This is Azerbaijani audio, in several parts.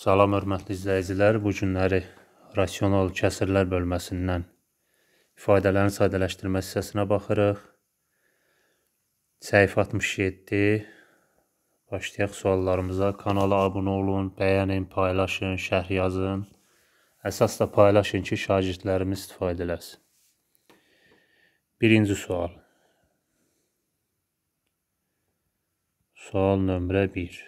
Salam hörmətli izləyicilər, bu günləri rasional kəsirlər bölməsindən ifadələrin sadələşdirmə hissəsinə baxırıq. Səhif 67 başlayaq suallarımıza. Kanala abunə olun, bəyənin, paylaşın, şərh yazın. Əsas da paylaşın ki, şagirdlərimiz istifadə eləsin. Birinci sual. Sual nömrə 1.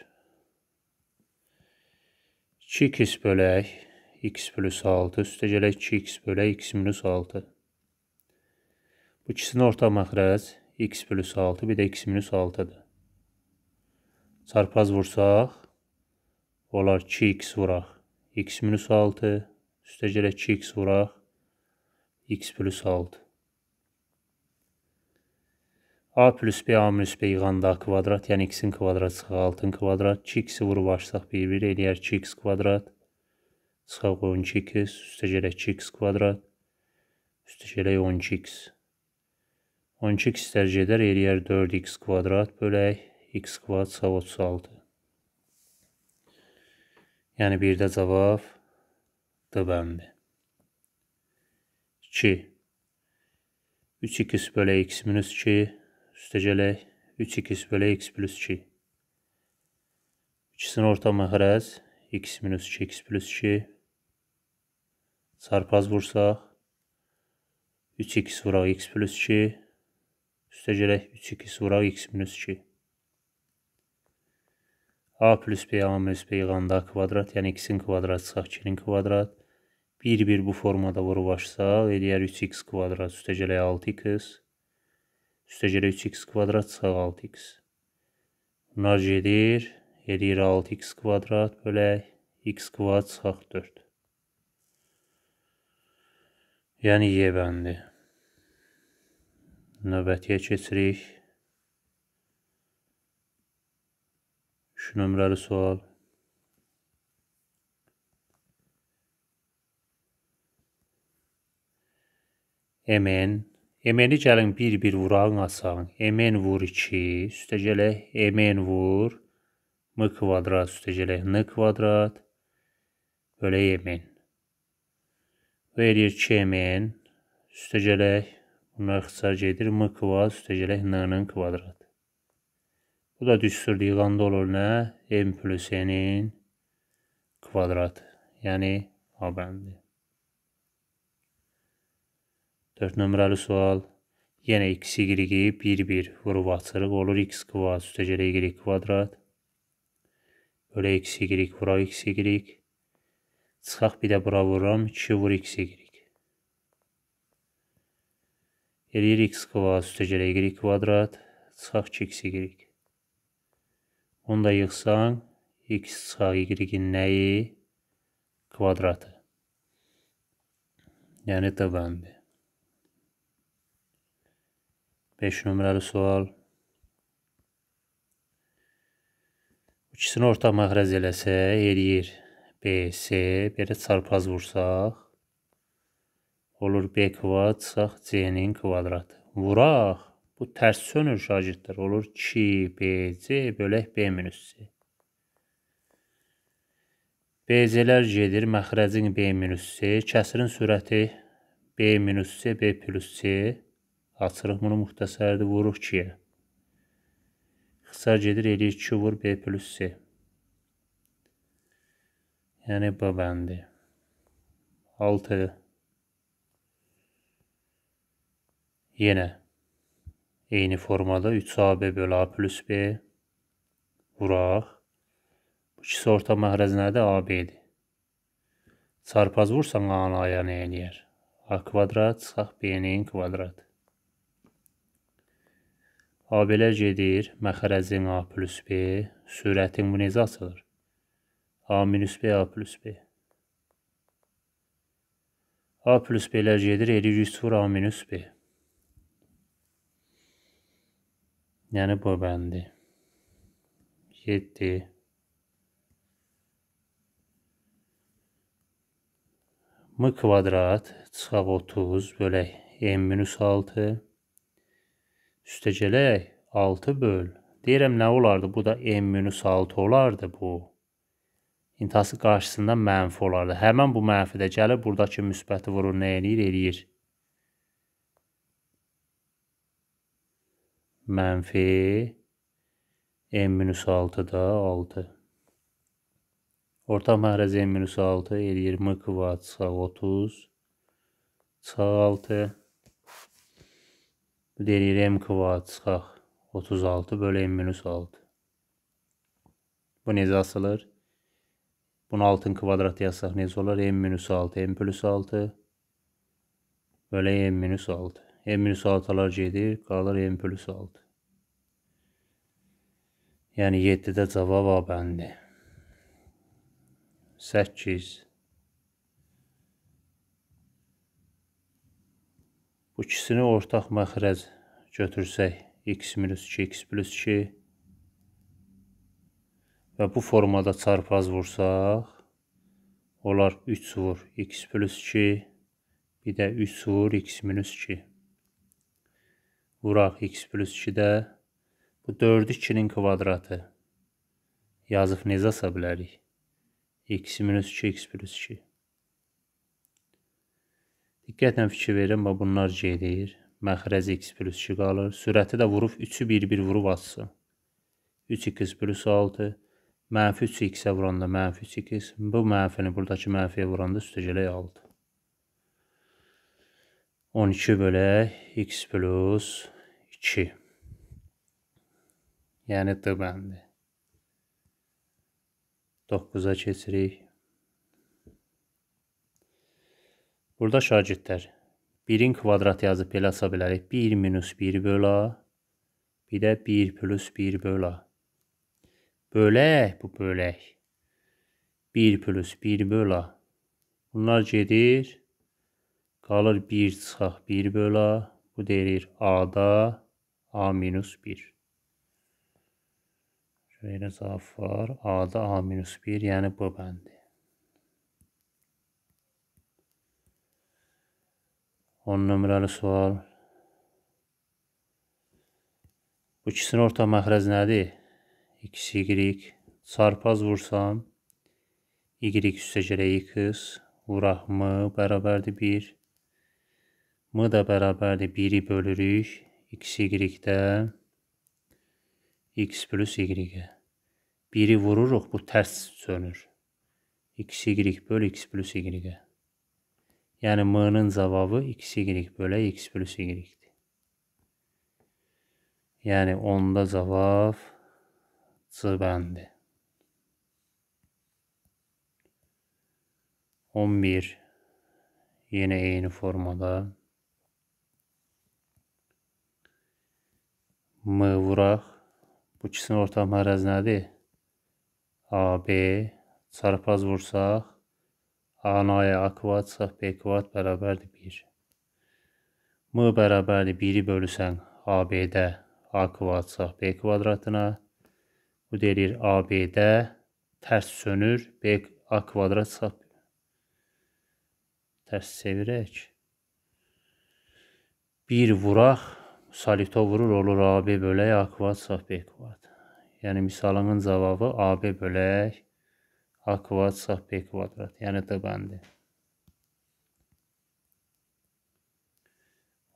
2x bölək x bölü 6 üstə gələk 2x bölək x minus 6. Bu ikisinin ortaq məxrəc x bölü 6 bir də x minus 6-dır. Çarpaz vursaq, olar 2x vuraq. x minus 6 üstə gələk 2x vuraq x bölü 6. A plus B, A minus B yığanda kvadrat, yəni x-in kvadrat çıxaq 6-ın kvadrat, 2x-i vurub açsaq bir-bir eləyər yəni 2x kvadrat, çıxaq 12x, üstə gələk 2x kvadrat, üstə gələk 12x. 12x dərc edər, eləyər yəni 4x kvadrat, bölək, x kvadrat çıxaq 36. Yəni, bir də cavab D bəndi. 2. 3x bölək x minus 2, üstə gələk 3x bölə x plus 2. İkisinin orta məxrəz x minus 2x plus 2 çarpaz vursaq 3x vuraq x plus 2 üstə gələk 3x vuraq x minus 2 a plus b a minus b yığanda kvadrat yəni x-in kvadratı çıxaq 2-nin kvadrat 1-1 bu formada vurulaşsaq eləyər 3x kvadrat üstə gələk 6x Üstə gələ 3x kvadrat sağ 6x. Bunlar gedir. Eləyir 6x kvadrat bölək. x kvadrat sağ 4. Yəni y bəndi. Növbətiyə keçirik. 3 nömrəli sual. MN Emeni gəlin bir-bir vurağın açaq. Emen vur 2, üstə gələk, emen vur, m kvadrat, üstə gələk, n kvadrat, bölə emen. Və eləyir 2 emen, üstə gələk, bunlar xisar gedir, m kvadrat, üstə gələk, n-nın kvadrat. Bu da düşsür yığanda olur nə? m plus n-in kvadratı, yəni a bəndi. 4 nömrəli sual. Yenə x y-i 1 1 vurub açırıq. Olur x kvadrat üstəgələ y kvadrat. Bölə x y vura x y. Çıxaq bir də bura vururam. 2 vur x y. Eləyir x kvadrat üstəgələ y kvadrat. Çıxaq 2 x y. Onu da yığsan x çıxaq y-in nəyi? Kvadratı. Yəni də bənbi. 5 nömrəli sual. İkisini ortaq məxrəc eləsək, eləyir BC, belə çarpaz vursaq, olur B kvadrat, çıxaq C-nin kvadratı. Vuraq, bu tərs sönür şagirdlər, olur 2BC bölək B minus C. BC-lər gedir, məxrəcin B minus C, kəsirin sürəti B minus C, B plus C. Açırıq bunu müxtəsərdir, vururuq 2-yə. Xısar gedir, eləyir 2 vur B plus C. Yəni B bəndi. 6. Yenə eyni formada 3AB bölü A plus B vuraq. Bu ikisi orta məhrəz nədir? AB-dir. Çarpaz vursan A-nı ayağını eləyər. A kvadrat çıxaq B-nin kvadratı. A belə gedir, məxərəcin A plus B, sürətin bu necə açılır? A minus B, A plus B. A plus B ilə gedir, eləyir 0, A minus B. Yəni, bu bəndi. 7 M kvadrat çıxaq 30 bölək M minus 6 üstəgələk 6 böl. Deyirəm nə olardı? Bu da n minus 6 olardı bu. İntihası qarşısında mənfi olardı. Həmən bu mənfidə gəlir, buradakı müsbəti vurur, nə eləyir? Eləyir. Mənfi n minus 6 da 6. Orta məhrəz n minus 6 eləyir m kvadrat 30 çarpı 6 deyirik rem kvadrat çıxaq 36 bölü m minus 6. Bu necə asılır? Bunu 6-ın kvadratı yazsaq necə olar? m minus 6, m plus 6 bölü m minus 6. m minus 6 alar gedir, qalır m plus 6. Yəni 7-də cavab A bəndi. 8 Bu ikisini ortaq məxrəc götürsək, x minus 2, x plus 2 və bu formada çarpaz vursaq, olar 3 vur x plus 2, bir də 3 vur x minus 2. Vuraq x plus 2 də bu 4-ü 2-nin kvadratı. Yazıb necə asa bilərik? x minus 2, x plus 2. Diqqətlə fikir verin, bax bunlar gedir. Məxrəc x plus 2 qalır. Sürəti də vurub 3-ü 1-1 vurub atsın. 3x plus 6. Mənfi 3 x-ə vuranda mənfi 3x. Bu mənfini buradakı mənfiyə vuranda üstə gələk 6. 12 bölək x plus 2. Yəni D bəndi. 9-a keçirik. Burada şagirdlər 1-in kvadrat yazıb belə aça bilərik. 1 minus 1 bölə, bir də 1 plus 1 bölə. Bölək bu bölək. 1 plus 1 bölə. Bunlar gedir. Qalır 1 çıxaq 1 bölə. Bu deyilir A-da A minus 1. Şöyle cavab var. A-da A minus 1, yəni bu bəndi. 10 nömrəli sual. Bu ikisinin orta məxrəz nədir? X, Y. Çarpaz vursam, Y üstə gələ X. Vuraq M bərabərdir 1. M də bərabərdir 1-i bölürük. X, Y-də X plus Y-ə. 1-i vururuq, bu tərs sönür. X, Y böl X plus Y-ə. Yəni M-nın cavabı 2y bölə x bölü y-dir. Yəni onda cavab C bəndir. 11 yenə eyni formada M vuraq. Bu ikisinin ortaq mərəz nədir? AB çarpaz vursaq anaya akvatsa b kvadrat bərabərdir 1. M bərabərdir 1-i bölüsən ABD a kvadratsa b kvadratına. Bu deyir ABD tərs sönür b a kvadratsa tərs çevirək. 1 vuraq Salito vurur olur AB bölək A kvadrat saf B kvadrat. Yəni misalımın cavabı AB bölək a kvadrat sağ p kvadrat. Yəni d bəndi.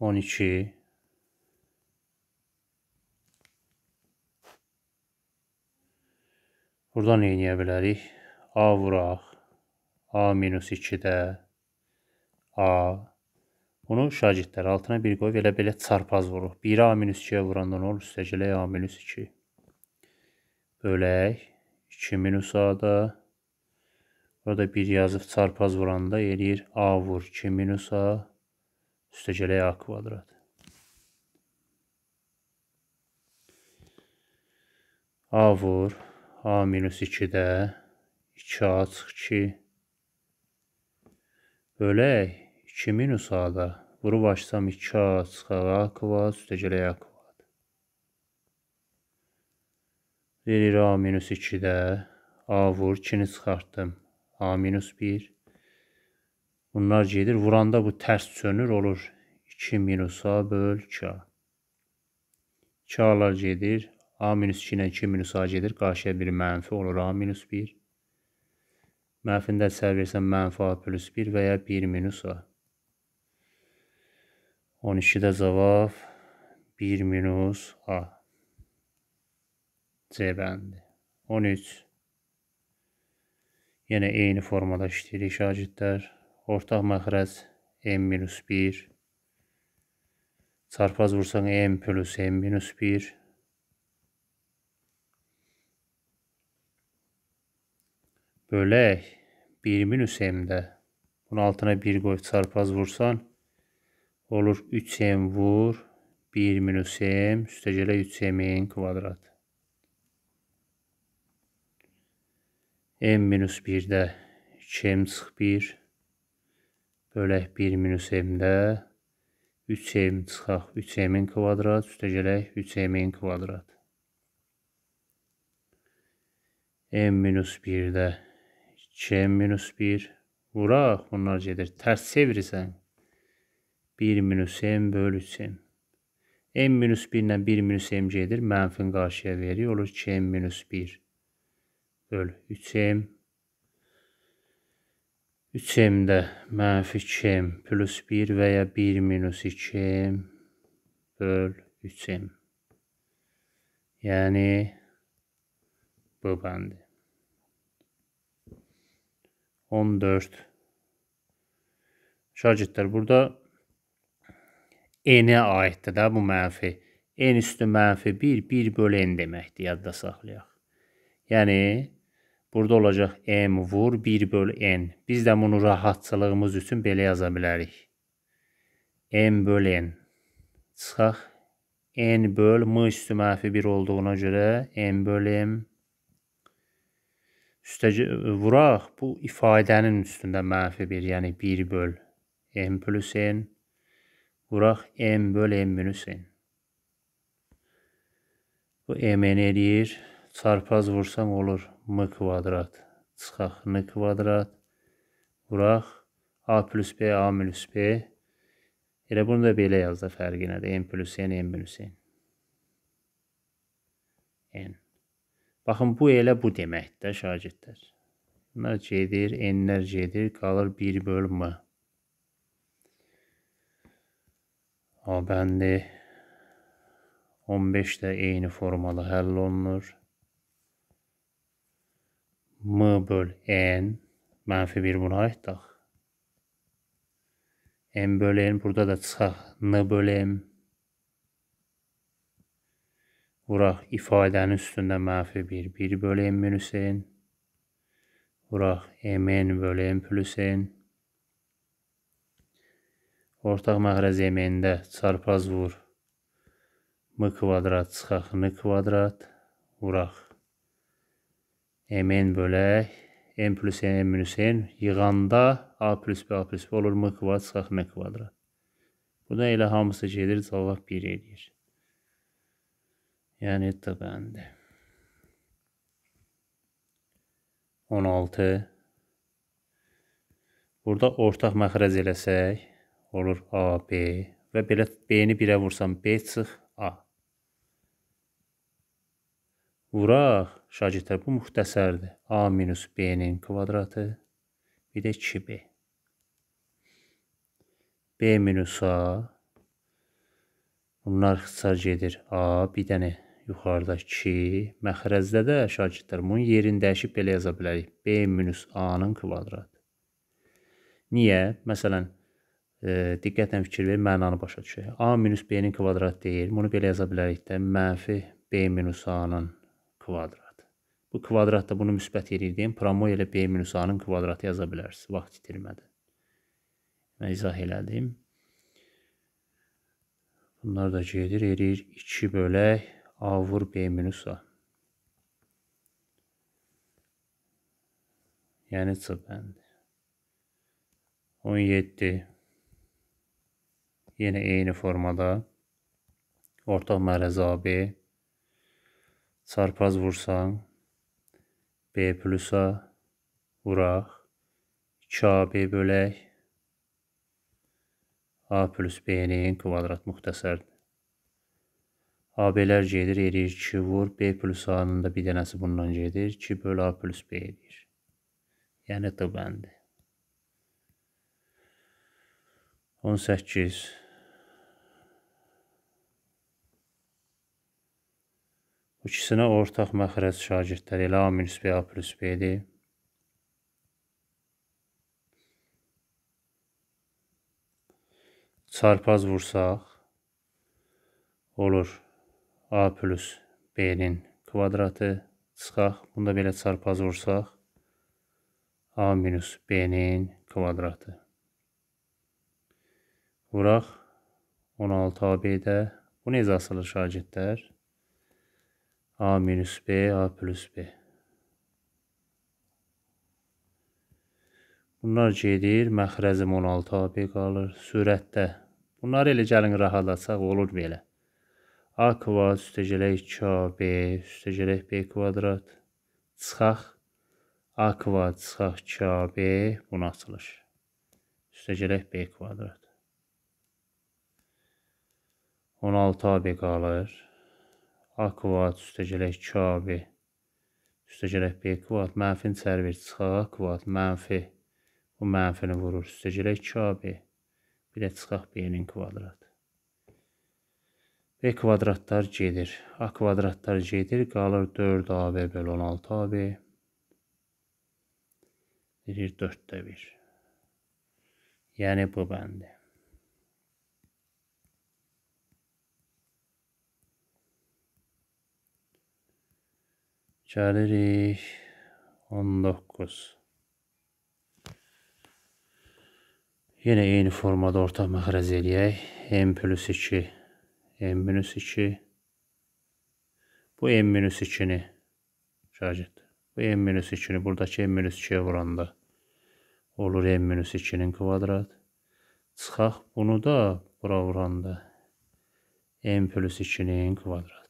12 Burada nə edə bilərik? A vuraq. A minus 2-də A. Bunu şagirdlər altına bir qoyub elə belə çarpaz vuruq. 1-ə A minus 2-yə vuranda nə olur? Üstəgələ A minus 2. Bölək. 2 minus A-da Burada bir yazıb çarpaz vuranda eləyir A vur 2 minus A üstə gələk A kvadrat. A vur A minus 2-də 2A çıx 2 bölək 2 minus A-da vurub açsam 2A çıxar A kvadrat üstə gələk A kvadrat. Verir A minus 2-də A vur 2-ni çıxartdım. A minus 1. Bunlar gedir. Vuranda bu tərs sönür olur. 2 minus A böl 2A. 2A'lar gedir. A minus 2 ilə 2 minus A gedir. Qarşıya bir mənfi olur. A minus 1. Mənfində sər versən mənfi A plus 1 və ya 1 minus A. 12-də cavab 1 minus A. C bəndi. 13. Yenə eyni formada işləyirik şagirdlər. Ortaq məxrəc m 1 çarpaz vursan m plus m 1 bölək 1 minus m bunun altına 1 qoy çarpaz vursan olur 3m vur 1 minus m üstə 3 m kvadratı. M minus 1-də 2M çıx 1. Bölək 1 minus M-də 3M çıxaq. 3M-in kvadrat üstə gələk 3M-in kvadrat. M minus 1-də 2M minus 1. Vuraq bunlar gedir. Tərs çevirirsən. 1 minus M bölü 3M. M minus 1 ilə 1 minus M gedir. Mənfin qarşıya verir. Olur 2M minus 1 böl 3m. 3m-də mənfi 2m plus 1 və ya 1 minus 2m böl 3m. Yəni, B bəndi. 14. Şagirdlər, burada n-ə aiddir də bu mənfi. n üstü mənfi 1, 1 böl n deməkdir, yadda saxlayaq. Yəni, Burada olacaq m vur 1 böl n. Biz də bunu rahatçılığımız üçün belə yaza bilərik. m böl n. Çıxaq. n böl m üstü mənfi 1 olduğuna görə m böl m. Üstə vuraq. Bu ifadənin üstündə mənfi 1, yəni 1 böl m plus n. Vuraq m böl m minus n. Bu m n eləyir. Çarpaz vursam olur m kvadrat çıxaq n kvadrat vuraq a plus b a minus b elə bunu da belə yazda fərqi nədir n plus n n minus n n baxın bu elə bu deməkdir də şagirdlər bunlar gedir n-lər gedir qalır 1 böl m a bəndi 15 də eyni formalı həll olunur m böl n mənfi 1 buna aiddir. m böl n burada da çıxaq n böl m vuraq ifadənin üstündə mənfi 1 1 böl m minus n vuraq mn böl n plus n ortaq məxrəz yeməndə çarpaz vur m kvadrat çıxaq n kvadrat vuraq Mn bölək m plus n, m minus n yığanda a plus b, a plus b olur m kvadrat çıxaq m kvadrat. Burada elə hamısı gedir, cavab 1 eləyir. Yəni d bəndi. 16. Burada ortaq məxrəc eləsək, olur AB və belə B-ni 1-ə vursam B çıx A. Vuraq. Şagirdlər bu müxtəsərdir. A minus B-nin kvadratı, bir də 2B. B minus A, bunlar xisar gedir. A, bir dənə yuxarıda 2, məxrəzdə də şagirdlər bunun yerini dəyişib belə yaza bilərik. B minus A-nın kvadratı. Niyə? Məsələn, e, diqqətlə fikir ver, mənanı başa düşək. A minus B-nin kvadratı deyil. Bunu belə yaza bilərik də mənfi B minus A-nın kvadratı. Bu kvadrat da bunu müsbət edirdim. Promo ilə B minus A-nın kvadratı yaza bilərsiniz. Vaxt itirmədi. Mən izah elədim. Bunlar da gedir, erir 2 bölək A vur B minus A. Yəni C bəndi. 17 yenə eyni formada ortaq mərəz AB çarpaz vursan B plusa vuraq. 2AB bölək A plus B-nin kvadrat müxtəsərdir. AB-lər gedir, eləyir 2 vur. B plus A-nın da bir dənəsi bundan gedir. 2 bölü A plus B edir. Yəni D bəndi. 18 İkisinə ortaq məxrəc şagirdləri elə A minus B A plus B-dir. Çarpaz vursaq olur A plus B-nin kvadratı çıxaq. Bunda belə çarpaz vursaq A minus B-nin kvadratı. Vuraq 16 AB-də. Bu necə asılır şagirdlər? A minus B, A plus B. Bunlar gedir, məxrəzim 16 AB qalır. Sürətdə. Bunları elə gəlin rahatlatsaq, olur belə. A kvadrat üstə gələk 2AB, üstə gələk B kvadrat. Çıxaq. A kvadrat çıxaq 2AB, bunu açılır. Üstə gələk B kvadrat. 16AB qalır. A kvadrat üstəgələk 2AB üstəgələk B kvadrat mənfini çərvir çıxaq A kvadrat mənfi bu mənfini vurur üstəgələk 2AB bir də çıxaq B-nin kvadratı. B kvadratlar gedir. A kvadratlar gedir. Qalır 4AB böl 16AB. Verir 4-də 1. Yəni bu bəndi. Gəlirik 19. Yenə eyni formada ortaq məxrəz eləyək. M plus 2, M minus 2. Bu M minus 2-ni şagird. Bu M minus 2-ni buradakı M minus 2-yə vuranda olur M minus 2-nin kvadrat. Çıxaq bunu da bura vuranda M plus 2-nin kvadrat.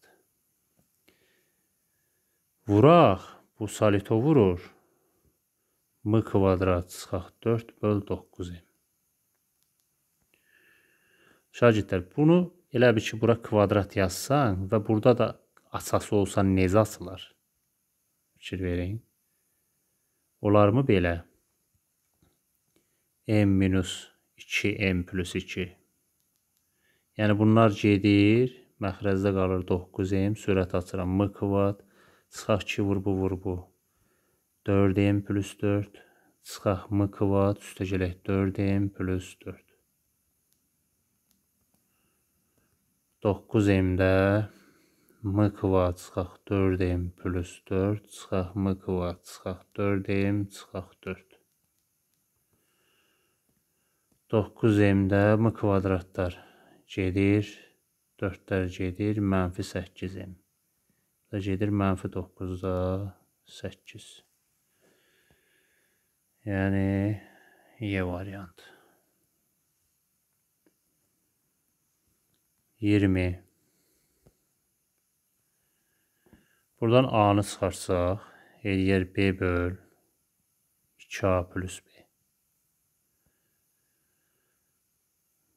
Vuraq. Bu Salito vurur. M kvadrat çıxaq 4 böl 9-i. Şagirdlər, bunu elə bir ki, bura kvadrat yazsan və burada da açası olsa necə açılar? Fikir verin. Olarmı belə? M minus 2M plus 2. Yəni bunlar gedir, məxrəcdə qalır 9M, sürət açıram M kvadrat. Çıxaq ki, vur bu, vur bu. 4m plus 4. Çıxaq m kvadrat üstə gələk 4m plus 4. 9m-də m kvadrat çıxaq 4m plus 4. Çıxaq m kvadrat çıxaq 4m çıxaq 4. 9m-də m kvadratlar gedir. 4-lər gedir. Mənfi 8m da gedir mənfi 9-da 8. Yəni Y variantı. 20 Buradan A-nı çıxarsaq, eləyər B böl 2A plus B.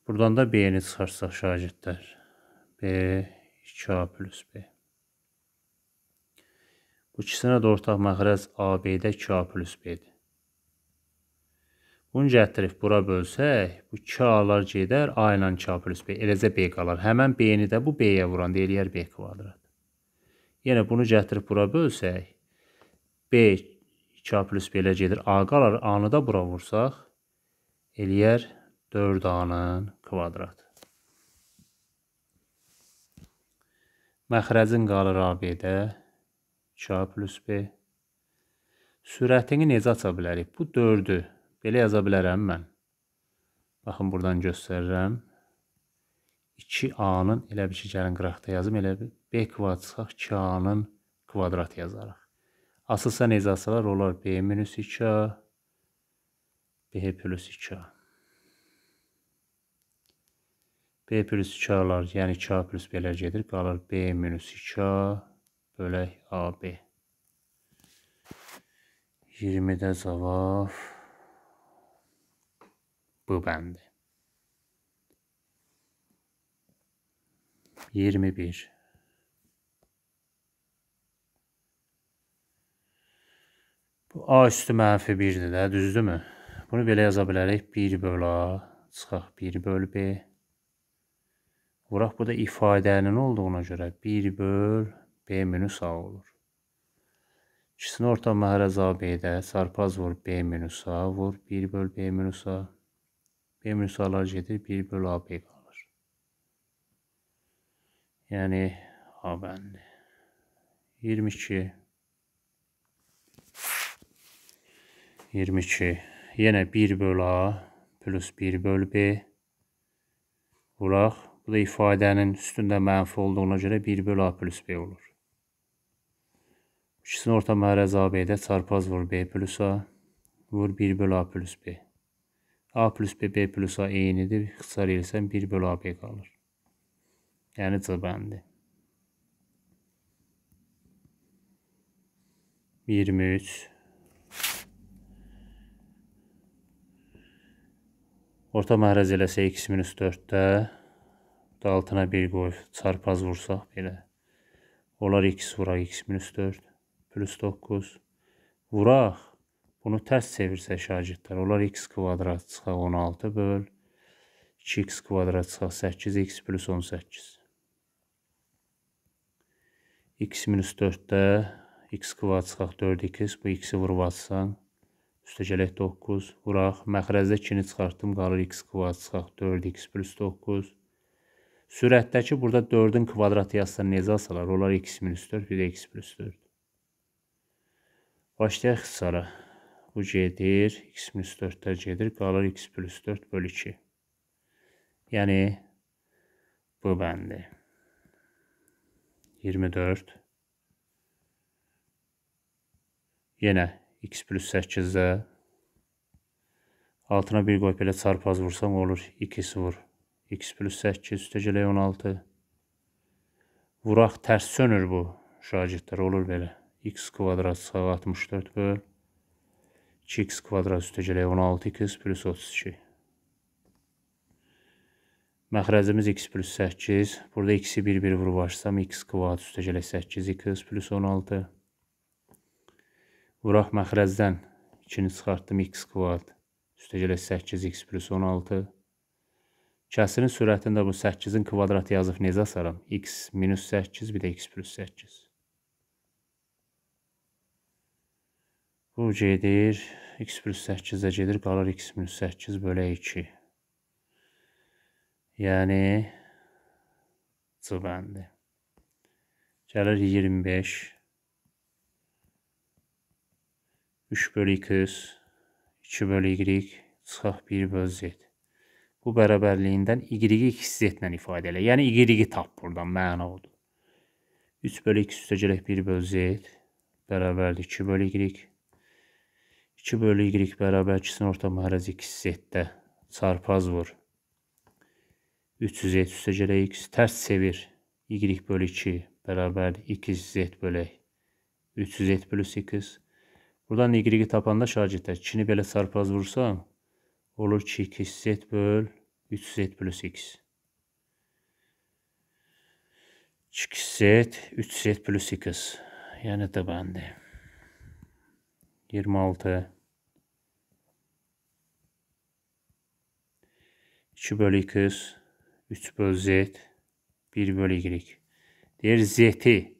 Buradan da B-ni çıxarsaq şagirdlər. B 2A plus B. Bu ikisinə də ortaq məxrəc AB-də 2A plus B-dir. Bunu gətirib bura bölsək, bu 2A-lar gedər, A ilə 2A plus B, eləcə B qalar. Həmən B-ni də bu B-yə vuranda eləyər B kvadrat. Yenə yəni bunu gətirib bura bölsək, B 2A plus B ilə gedir, A qalar, A-nı da bura vursaq, eləyər 4A-nın kvadratı. Məxrəcin qalır AB-də 2A plus B. Sürətini necə aça bilərik? Bu 4-ü belə yaza bilərəm mən. Baxın, buradan göstərirəm. 2A-nın elə bir şey gəlin qıraqda yazım, elə bir B kvadrıq 2A-nın kvadrat yazarıq. Asılsa necə asılar? Olar B minus 2A, B plus 2A. B plus 2A-lar, yəni 2A plus belə gedir, qalır B minus 2A, Bölək AB. 20-də cavab B bəndi. 21. Bu A üstü mənfi 1-dir də, düzdürmü? Bunu belə yaza bilərik. 1 bölü A, çıxaq 1 bölü B. Vuraq burada ifadənin olduğuna görə 1 böl B menü sağ olur. İkisini orta məhrəc AB-də çarpaz vur B menü sağa vur 1 böl B menü sağa. B menü sağlar gedir 1 böl AB qalır. Yəni A bəndi. 22 22 yenə 1 böl A plus 1 böl B vuraq. Bu da ifadənin üstündə mənfi olduğuna görə 1 böl A plus B olur. İkisini orta mərəz AB'də çarpaz vur B plus A. Vur 1 bölü A plus B. A plus B, B plus A eynidir. Xisar eləsən 1 bölü AB qalır. Yəni C bəndi. 23 Orta məhrəz eləsə x minus 4-də altına 1 qoy, çarpaz vursaq belə. Olar x vuraq x minus 4 plus 9 vuraq. Bunu tərs çevirsə şagirdlər, olar x kvadrat çıxaq 16 böl 2x kvadrat çıxaq 8x plus 18. x minus 4-də x kvadrat çıxaq 4x, bu x-i vurub atsan, üstə gələk 9, vuraq, məxrəzdə 2-ni çıxartdım, qalır x kvadrat çıxaq 4x plus 9. Sürətdəki burada 4-ün kvadratı yazsa necə asalar? Olar x minus 4, bir də x plus 4 başlayaq ixtisara. Bu gedir, x minus 4-də gedir, qalır x plus 4 bölü 2. Yəni, bu bəndi. 24. Yenə x plus 8-də altına bir qoyub elə çarpaz vursam olur, 2-si vur. x plus 8 üstə gələk 16. Vuraq tərs sönür bu şagirdlər, olur belə x kvadrat sağa 64 böl 2x kvadrat üstə gələk 16x plus 32. Məxrəcimiz x plus 8. Burada x-i 1-1 vurbaşsam x kvadrat üstə gələk 8x plus 16. Vuraq məxrəcdən 2-ni çıxartdım x kvadrat üstə gələk 8x plus 16. Kəsirin sürətində bu 8-in kvadratı yazıb necə asaram? x minus 8 bir də x plus 8. Bu gedir, x plus 8-ə gedir, qalır x minus 8 bölə 2. Yəni, C bəndi. Gəlir 25. 3 bölü 200, 2 bölü y, çıxaq 1 bölü z. Bu bərabərliyindən y-i x z-lə ifadə elə. Yəni, y-i tap buradan, məna odur. 3 bölü 2 üstə gələk 1 bölü z bərabərdir 2 bölü y. 2 bölü y beraber ikisinin orta mahrez x z'de çarpaz vur. 300 z üstecele x ters çevir. y bölü 2 beraber 2 z bölü 300 z bölü 8. Buradan y'yi tapanda şarjitler. Çini belə çarpaz vursam olur ki 2 z bölü 3 z bölü 8. 2 z 3 z bölü 8. Yani tabandı. 26 2 bölü 200, 3 bölü z, 1 bölü y. Deyir z-i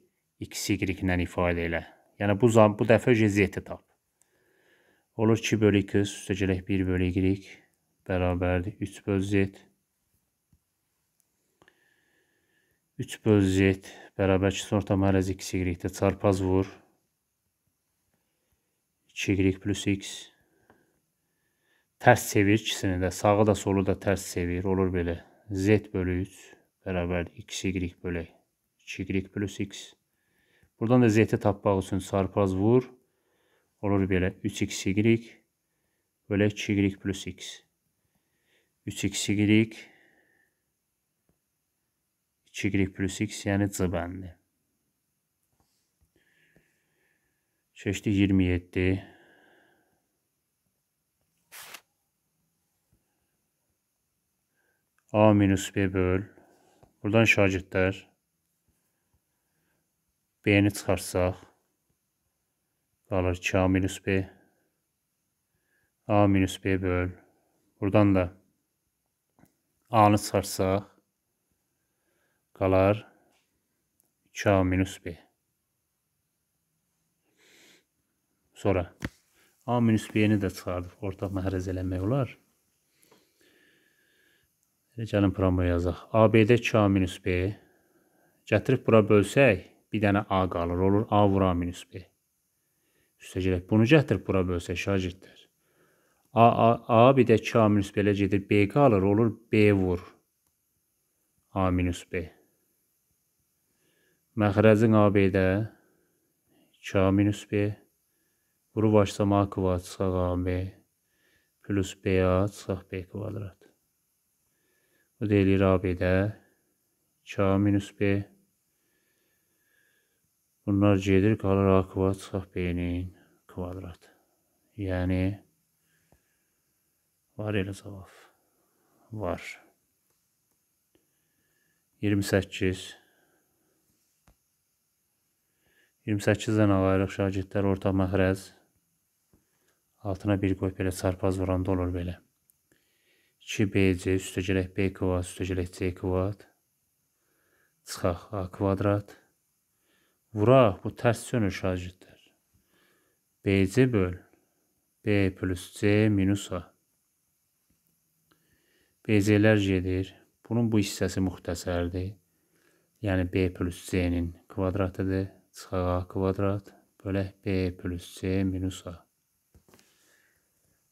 x y-lə ifadə elə. Yəni bu, bu dəfə z-i tap. Olur 2 bölü 200, üstə gələk 1 bölü y, bərabərdir 3 bölü z. 3 bölü z, bərabər 2 orta mərəz x y-də çarpaz vur. 2y plus x. Tərs sevir ikisini də. Sağı da solu da tərs sevir. Olur belə. Z bölü 3 bərabərdir. 2y bölək. 2y plus x. Buradan da z-i tapmaq üçün çarpaz vur. Olur belə. 3xy bölək 2y plus x. 3xy 2y plus x yəni c bəndi. Çeşdi 27. A minus B böl. Buradan şagirtlər B-ni çıxarsaq qalır 2A minus B. A minus B böl. Buradan da A-nı çıxarsaq qalar 2A minus B. Sonra A minus B-ni də çıxardıb ortaq məhrəz eləmək olar. Elə gəlin buramı yazaq. ABD 2A minus B. Gətirib bura bölsək, bir dənə A qalır. Olur A vur A minus B. Üstə gələk. Bunu gətirib bura bölsək, şagirdlər. A, A, A bir də 2A minus B ilə gedir. B qalır. Olur B vur A minus B. Məxrəcin AB-də 2A minus B. Vuru başlamaq kvatsıq AB. Plus BA çıxaq B kvadrat. Bu da eləyir ABD. 2A minus B. Bunlar gedir, qalır A kvadrat çıxaq B-nin kvadrat. Yəni, var elə cavab. Var. 28. 28-dən alayırıq şagirdlər orta məxrəz. Altına bir qoy belə çarpaz vuranda olur belə. 2bc üstəgərək b kvadrat üstəgərək c kvadrat çıxaq a kvadrat vuraq bu tərs sönür şagirdlər bc böl b plus c minus a bc-lər gedir bunun bu hissəsi müxtəsərdir yəni b plus c-nin kvadratıdır çıxaq a kvadrat bölək b plus c minus a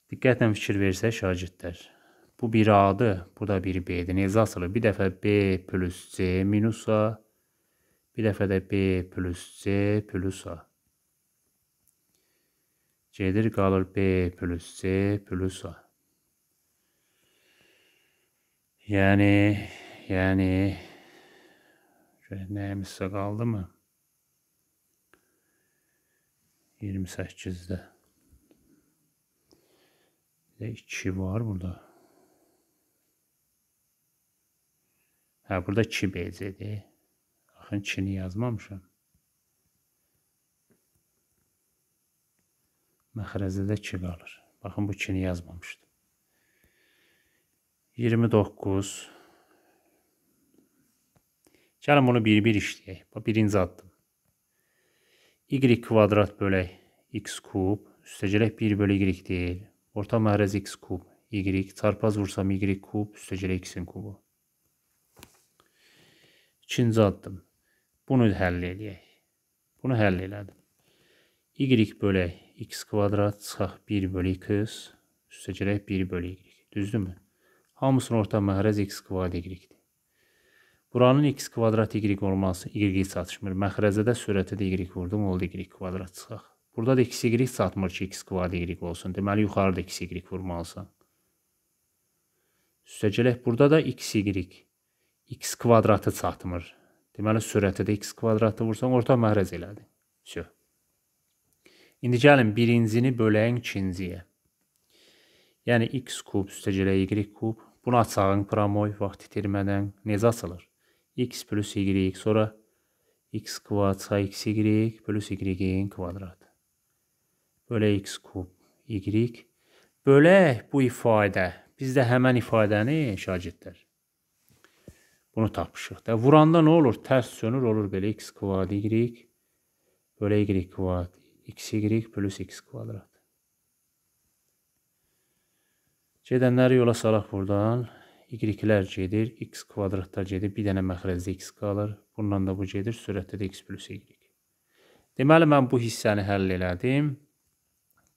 diqqətlə fikir versək şagirdlər Bu bir A'dı. Bu da bir B'di. Necə asılır? Bir dəfə B plus C minus A. Bir dəfə də B plus C plus A. Gedir qalır B plus C plus A. Yəni, yəni, nəyimizsə qaldı mı? 28-də. Bir də 2 var burada. Hə, burada 2BC-dir. Baxın, 2-ni yazmamışam. Məxrəzdə də 2 qalır. Baxın, bu 2-ni yazmamışdım. 29. Gəlin bunu bir-bir işləyək. Birinci addım. Y kvadrat bölək x kub. Üstəcələk 1 bölü y deyil. Orta məhrəz x kub. Y çarpaz vursam y kub. Üstəcələk x-in kubu. İkinci addım. Bunu həll eləyək. Bunu həll elədim. Y bölək x kvadrat çıxaq 1 bölük x üstə girək 1 bölük y. Düzdürmü? Hamısının orta məxrəc x kvadrat y-dir. Buranın x kvadrat y olması y çatışmır. Məxrəcə də sürətə də y vurdum, oldu y kvadrat çıxaq. Burada da x y çatmır ki, x kvadrat y olsun. Deməli yuxarıda x y vurmalısan. Üstə gələk, burada da x y x kvadratı çatmır. Deməli, sürətə də x kvadratı vursan, orta məhrəz elədi. Sö. İndi gəlin birincini böləyin ikinciyə. Yəni, x kub üstəcələ y kub. Bunu açağın pramoy vaxt itirmədən necə açılır? x plus y, sonra x kvadsa x y plus y-in kvadratı. Bölə x kub y. Bölək bu ifadə. Biz də həmən ifadəni şagirdlər. Bunu tapmışıq da. Vuranda nə olur? Tərs sönür, olur belə x kvadrat y bölə y kvadrat x y plus x kvadrat. Gedənləri yola salaq buradan. Y-lər gedir, x kvadratlar gedir, bir dənə məxrəcdə x qalır. Bundan da bu gedir, sürətdə də x plus y. Deməli, mən bu hissəni həll elədim.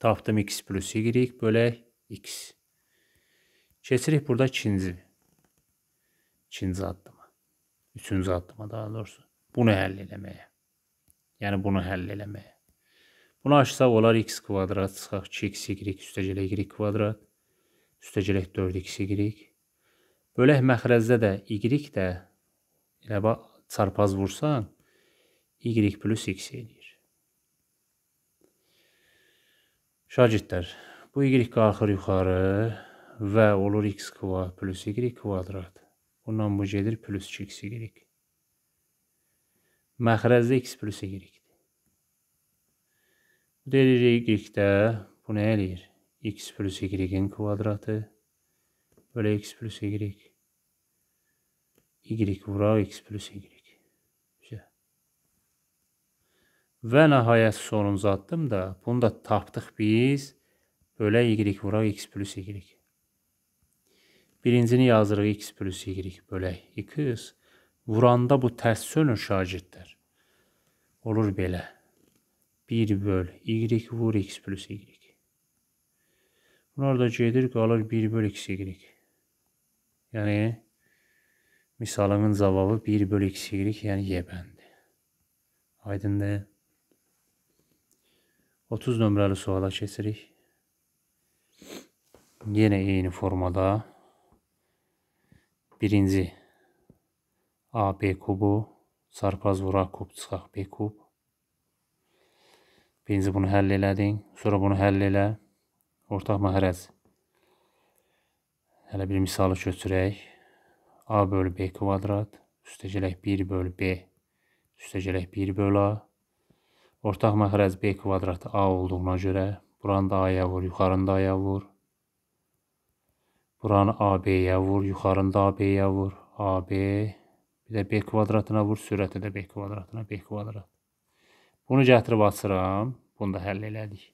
Tapdım x plus y bölək x. Keçirik burada ikinci ikinci addıma, üçüncü addıma daha doğrusu. Bunu həll eləməyə. Yəni bunu həll eləməyə. Bunu açsaq olar x kvadrat çıxaq 2x y üstəgələ y kvadrat üstəgələ 4x y. Bölək məxrəcdə də y də elə bax çarpaz vursan y plus x eləyir. Şagirdlər, bu y qalxır yuxarı və olur x kvadrat plus y kvadrat. Bundan bu gedir plus 2x y. Məxrəcdə x plus y-dir. Bu deyirik y-də bu nə eləyir? x plus y-in kvadratı bölə x plus y. y vuraq x plus y. Və nəhayət sonuncu addımda bunu da tapdıq biz. Bölə y vuraq x plus y. Birincini yazırıq x plus y bölək 2x. Vuranda bu tərs sönür şagirdlər. Olur belə. 1 böl y vur x plus y. Bunlar da gedir, qalır 1 böl x y. Yəni, misalımın cavabı 1 böl x y, yəni y bəndi. Aydındır. 30 nömrəli suala keçirik. Yenə eyni formada Birinci AB kubu çarpaz vura kub çıxaq B kub. Birinci bunu həll elədin. Sonra bunu həll elə. Ortaq məhrəz. Hələ bir misalı götürək. A bölü B kvadrat. Üstə gələk 1 bölü B. Üstə gələk 1 bölü A. Ortaq məhrəz B kvadratı A olduğuna görə buranı da A-ya vur, yuxarını da A-ya vur. Buranı AB-yə vur, yuxarında AB-yə vur. AB, bir də B kvadratına vur, sürəti də B kvadratına, B kvadrat. Bunu gətirib açıram, bunu da həll elədik.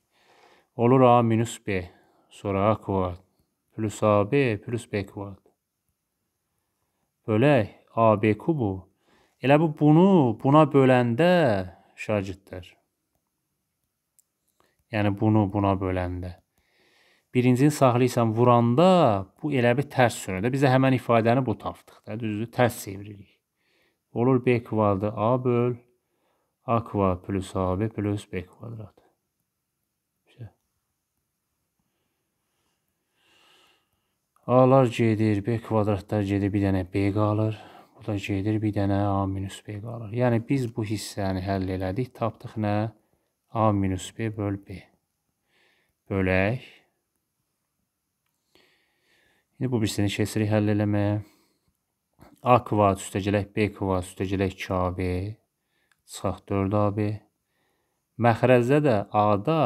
Olur A minus B, sonra A kvadrat, plus AB, plus B kvadrat. Bölək, AB kubu. Elə bu, bunu buna böləndə şagirdlər. Yəni, bunu buna böləndə birincinin saxlı isə vuranda bu elə bir tərs sürür də. Bizə həmin ifadəni bu tapdıq da, düzdür? Tərs çeviririk. Olur b kvadı a böl a kvad plus ab plus b kvadrat. A-lar gedir, B kvadratlar gedir, bir dənə B qalır. Bu da gedir, bir dənə A minus B qalır. Yəni, biz bu hissəni həll elədik. Tapdıq nə? A minus B böl B. Bölək. İndi yəni bu birisini keçirik həll eləməyə. A kvadrat üstə gələk B kvadrat üstə gələk 2AB çıxaq 4AB. Məxrəzdə də A-da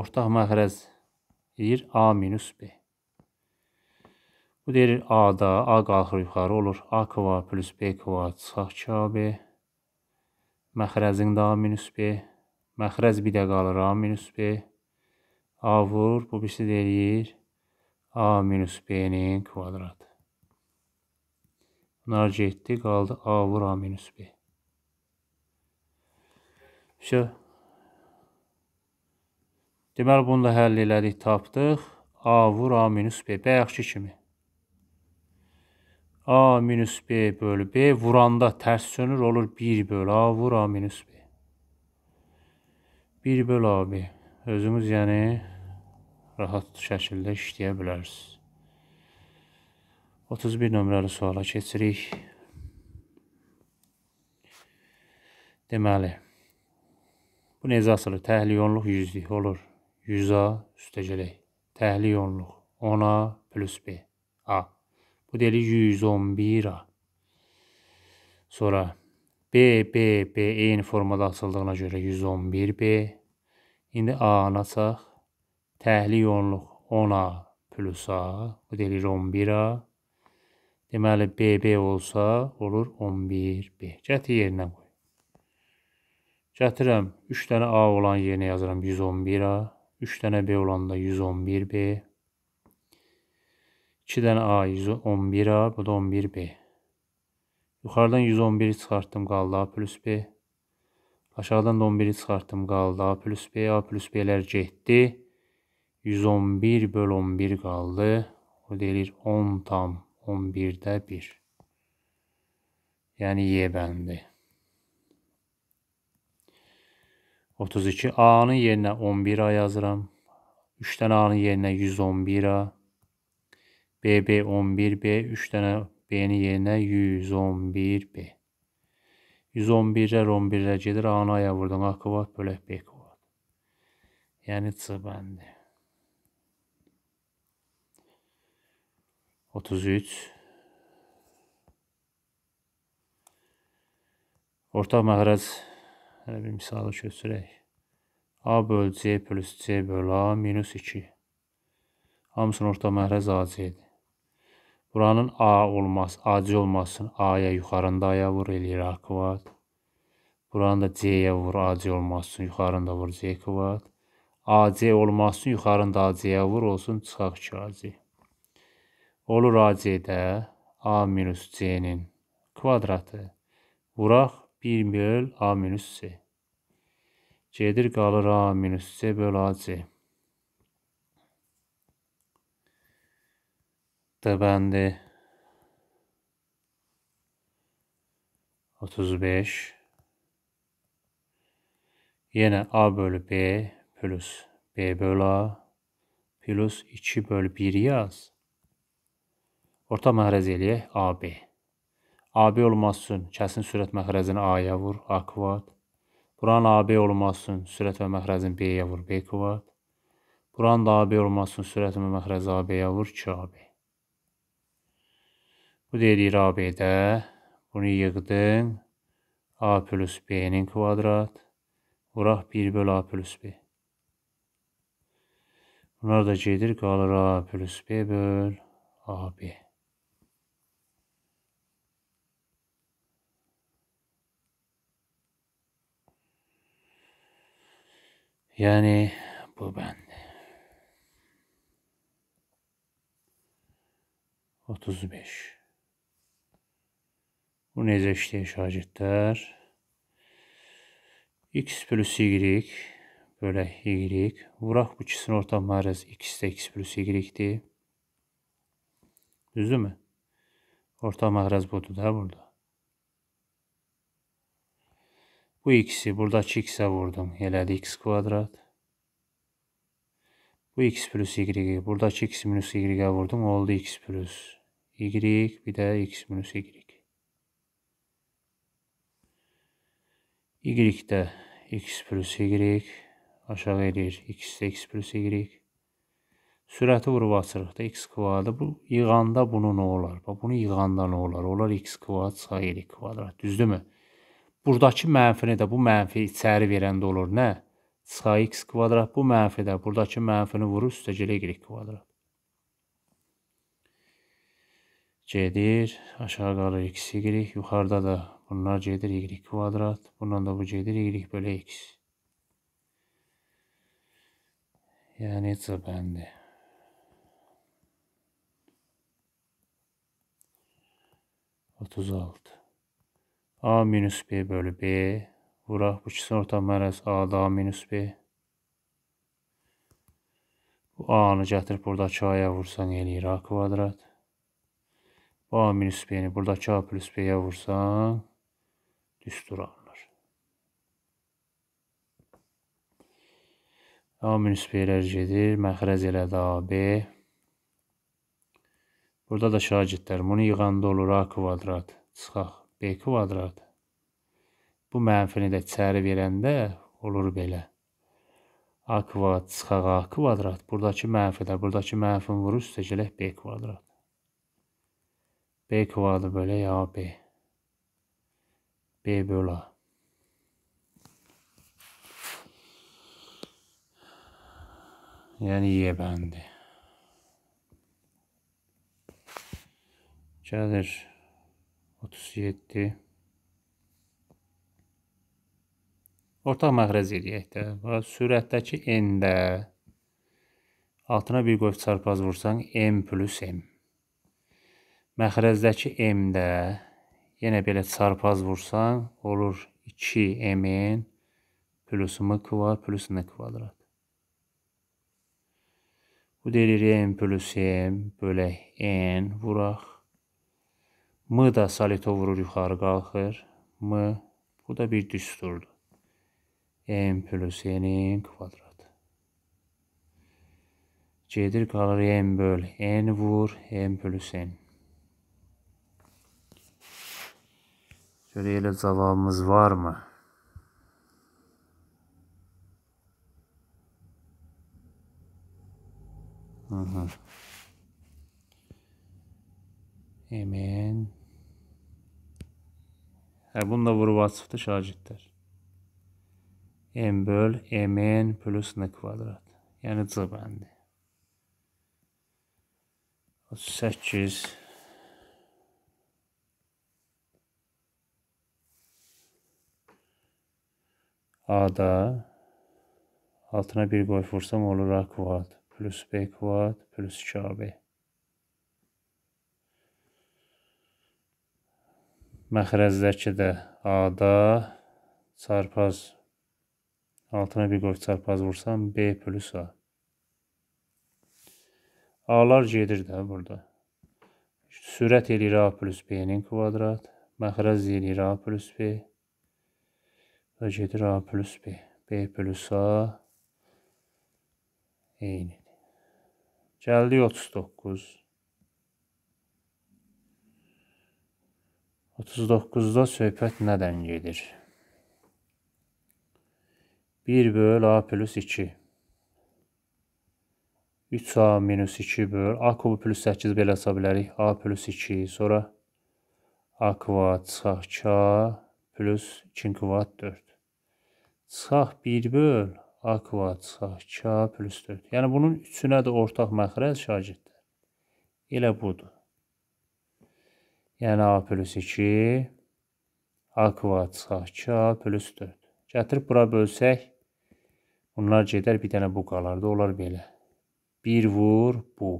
ortaq məxrəz deyir A minus B. Bu deyir A-da A qalxır yuxarı olur. A kvadrat plus B kvadrat çıxaq 2AB. Məxrəzin də A minus B. Məxrəz bir də qalır A minus B. A vur, bu birisi deyir A minus B-nin kvadratı. Bunlar getdi, qaldı A vur A minus B. Vəsə. Deməli, bunu da həll elədik, tapdıq. A vur A minus B, bəyəxşi kimi. A minus B bölü B vuranda tərs sönür, olur 1 bölü A vur A minus B. 1 bölü A B. Özümüz yəni rahat şəkildə işləyə bilərsiniz. 31 nömrəli suala keçirik. Deməli, bu necə asılır? Təhliyonluq yüzlük olur. 100A üstəcəlik. Təhliyonluq 10A plus B. A. Bu deyilir 111A. Sonra B, B, B eyni formada asıldığına görə 111B. İndi A-nı açaq. Təhlik olunluq 10A plusa, bu deyilir 11A. Deməli, BB olsa, olur 11B. Gətir yerinə qoy. Gətirəm, 3 dənə A olan yerinə yazıram 111A. 3 dənə B olan da 111B. 2 dənə A 111A, bu da 11B. Yuxarıdan 111-i çıxartdım, qaldı A plus B. Aşağıdan da 11-i çıxartdım, qaldı A plus B. A plus B-lər getdi. 111 bölü 11 kaldı. O gelir 10 tam 11'de 1. Yani Y bəndi. 32 A'nın yerine yerinə 11A yazıram. 3 dənə A-nın yerinə 111A. BB 11B. 3 dənə B-nin yerinə 111B. 111-lər 11-lər gedir. A-nın aya vurdun. A kvadrat bölək B kvadrat. Yəni C bəndi. 33 Ortaq məxrəc hələ bir misalı götürək. A böl C plus C böl A minus 2. Hamısının ortaq məxrəc AC-dir. Buranın A olmaz, AC olmasın. A-ya yuxarında A-ya vur, eləyir A kvadrat. Buranı da C-yə vur, AC olmasın, yuxarında vur C kvadrat. AC olmasın, yuxarında AC-yə vur, olsun çıxaq 2 AC. Olur AC-də A minus C-nin kvadratı vuraq 1 böl A minus C. Gedir qalır A minus C böl AC. D bəndi 35 Yenə A bölü B plus B bölü A plus 2 bölü 1 yaz. Orta məhrəz eləyək AB. AB olması üçün kəsin sürət məhrəzini A-ya vur, A kvadrat. Buranın AB olması üçün sürət və məhrəzini B-yə vur, B kvadrat. Buranın da AB olması üçün sürət və məhrəzi AB-yə vur, 2AB. Bu deyilir AB-də. Bunu yığdın. A plus B-nin kvadrat. Vuraq 1 böl A plus B. Bunlar da gedir, qalır A plus B böl AB. Yani bu ben. 35. Bu neyse işte şacetler. X plus Y bölü Y. Vurak bu ikisinin ortam arası X de X plus Y'di. Düzdür mü? Ortam araz budur da burada. Bu x-i buradakı x-ə vurdum. Elədi x kvadrat. Bu x plus y. Buradakı x minus y-ə vurdum. Oldu x plus y. Bir də x minus y. Y-də x plus y. Aşağı eləyir. x-də x plus y. Sürəti vurub açırıq da x kvadı. Bu yığanda bunu nə olar? Bax bunu yığanda nə olar? Olar x kvad sayı kvadrat. Düzdürmü? Buradakı mənfini də bu mənfi içəri verəndə olur nə? Sx kvadrat bu mənfi də buradakı mənfini vurur üstəgəl y kvadrat. Gedir, aşağı qalır x, y, yuxarıda da bunlar gedir y kvadrat, bundan da bu gedir y bölü x. Yəni c bəndi. Otuz altı. A minus B bölü B. Vuraq bu ikisini orta mərəz A-da minus B. Bu A-nı gətirib buradakı A-ya vursan eləyir A kvadrat. Bu A minus B-ni buradakı A plus B-yə vursan düstur alınır. A minus B-lər gedir. Məxrəz elədi AB. Burada da şagirdlər bunu yığanda olur A kvadrat. Çıxaq. B kvadrat. Bu mənfini də içəri verəndə olur belə. A kvadrat çıxaq A kvadrat. Buradakı mənfi də, buradakı mənfini vurur üstə gələk B kvadrat. B kvadrat belə ya B. B bölə. Yəni Y bəndi. Gəlir. 37 Ortaq məxrəc eləyək də. Və sürətdəki n-də altına bir qoyub çarpaz vursan m plus m. Məxrəzdəki m-də yenə belə çarpaz vursan olur 2m-in plus m kvadrat plus n kvadrat. Bu deyilir m plus m bölək n vuraq. M da salito vurur, yuxarı qalxır. M, bu da bir düsturdur. M plus N-in kvadratı. Gedir qalır M böl, N vur, M plus N. Şöyle elə cavabımız varmı? Hı -hı. Amen. Hə, e, bununla vurub açıqdır şagirdlər. M böl Mn plus N kvadrat. Yəni C bəndi. 38 A-da altına bir boy vursam olur A kvadrat plus B kvadrat plus 2AB. Məxrəzdəki də A-da çarpaz altına bir qoy çarpaz vursam B plus A. A-lar gedir də burada. Sürət eləyir A plus B-nin kvadrat. Məxrəz eləyir A plus B. Və gedir A plus B. B plus A eynidir. Gəldik 39. 39-da söhbət nədən gedir? 1 böl A plus 2 3A minus 2 böl A kubu plus 8 belə hesab bilərik. A plus 2 sonra A kvadrat çıxaq 2A plus 2 kvadrat 4. Çıxaq 1 böl A kvadrat çıxaq 2A plus 4. Yəni bunun üçünə də ortaq məxrəc şagirdlər. Elə budur. Yəni A plus 2 A kvadrat çıxaq 2A plus 4. Gətirib bura bölsək, bunlar gedər, bir dənə bu qalar da olar belə. 1 vur bu.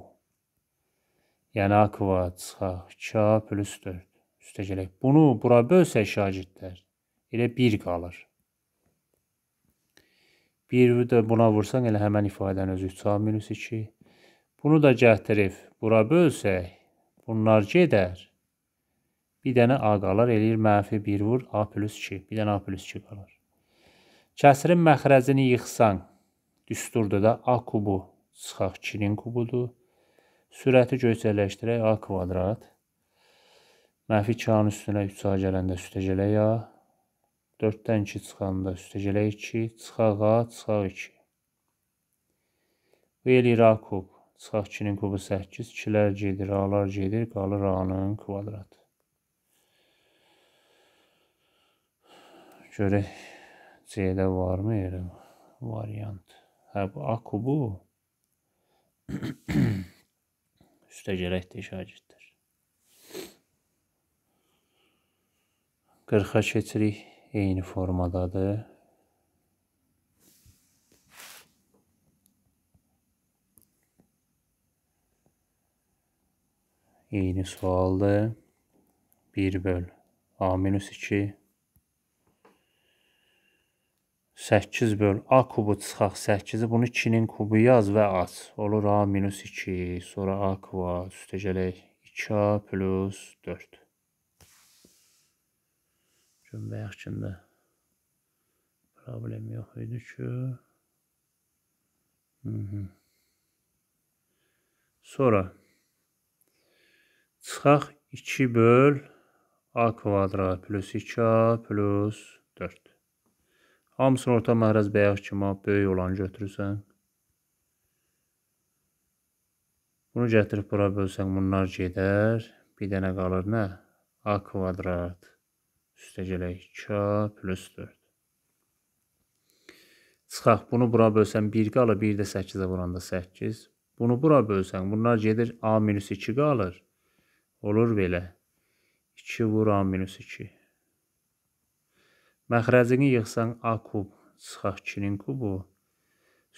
Yəni A kvadrat çıxaq 2A plus 4. Üstə gələk. Bunu bura bölsək şagirdlər, elə 1 qalır. 1 də buna vursan, elə həmən ifadənin özü 3A minus 2. Bunu da gətirib bura bölsək, bunlar gedər. Bir dənə A qalar, eləyir mənfi 1 vur A plus 2. Bir dənə A plus 2 qalar. Kəsirin məxrəcini yıxsan, düsturdur da A kubu çıxaq 2-nin kubudur. Sürəti göcələşdirək A kvadrat. Mənfi 2-nin üstünə 3A gələndə üstəcələk A. 4-dən 2 çıxanda üstəcələk 2, çıxaq A, çıxaq 2. Bu eləyir A kub. Çıxaq 2-nin kubu 8, 2-lər gedir, A-lar gedir, qalır A-nın kvadratı. Görək C-də varmı elə variant. Hə bu A kubu üstə gələkdir şagirdlər. 40-a keçirik. Eyni formadadır. Eyni sualdır. 1 böl A-2 8 böl a kubu çıxaq 8-i bunu 2-nin kubu yaz və aç. Olur a minus 2, sonra a kvadrat üstə gələk 2a plus 4. Cümlə yaxşında problem yox idi ki. Hı mhm. -hı. Sonra çıxaq 2 böl a kvadrat plus 2a plus 4. Hamısını orta məhrəz bəyək kimi böyük olanı götürürsən. Bunu gətirib bura bölsən bunlar gedər. Bir dənə qalır nə? A kvadrat. Üstə gələk 2A plus 4. Çıxaq, bunu bura bölsən 1 qalır, 1 də 8-ə vuranda 8. Bunu bura bölsən, bunlar gedir A minus 2 qalır. Olur belə. 2 vur A minus 2. Məxrəcini yığsan A kub, çıxaq 2-nin kubu.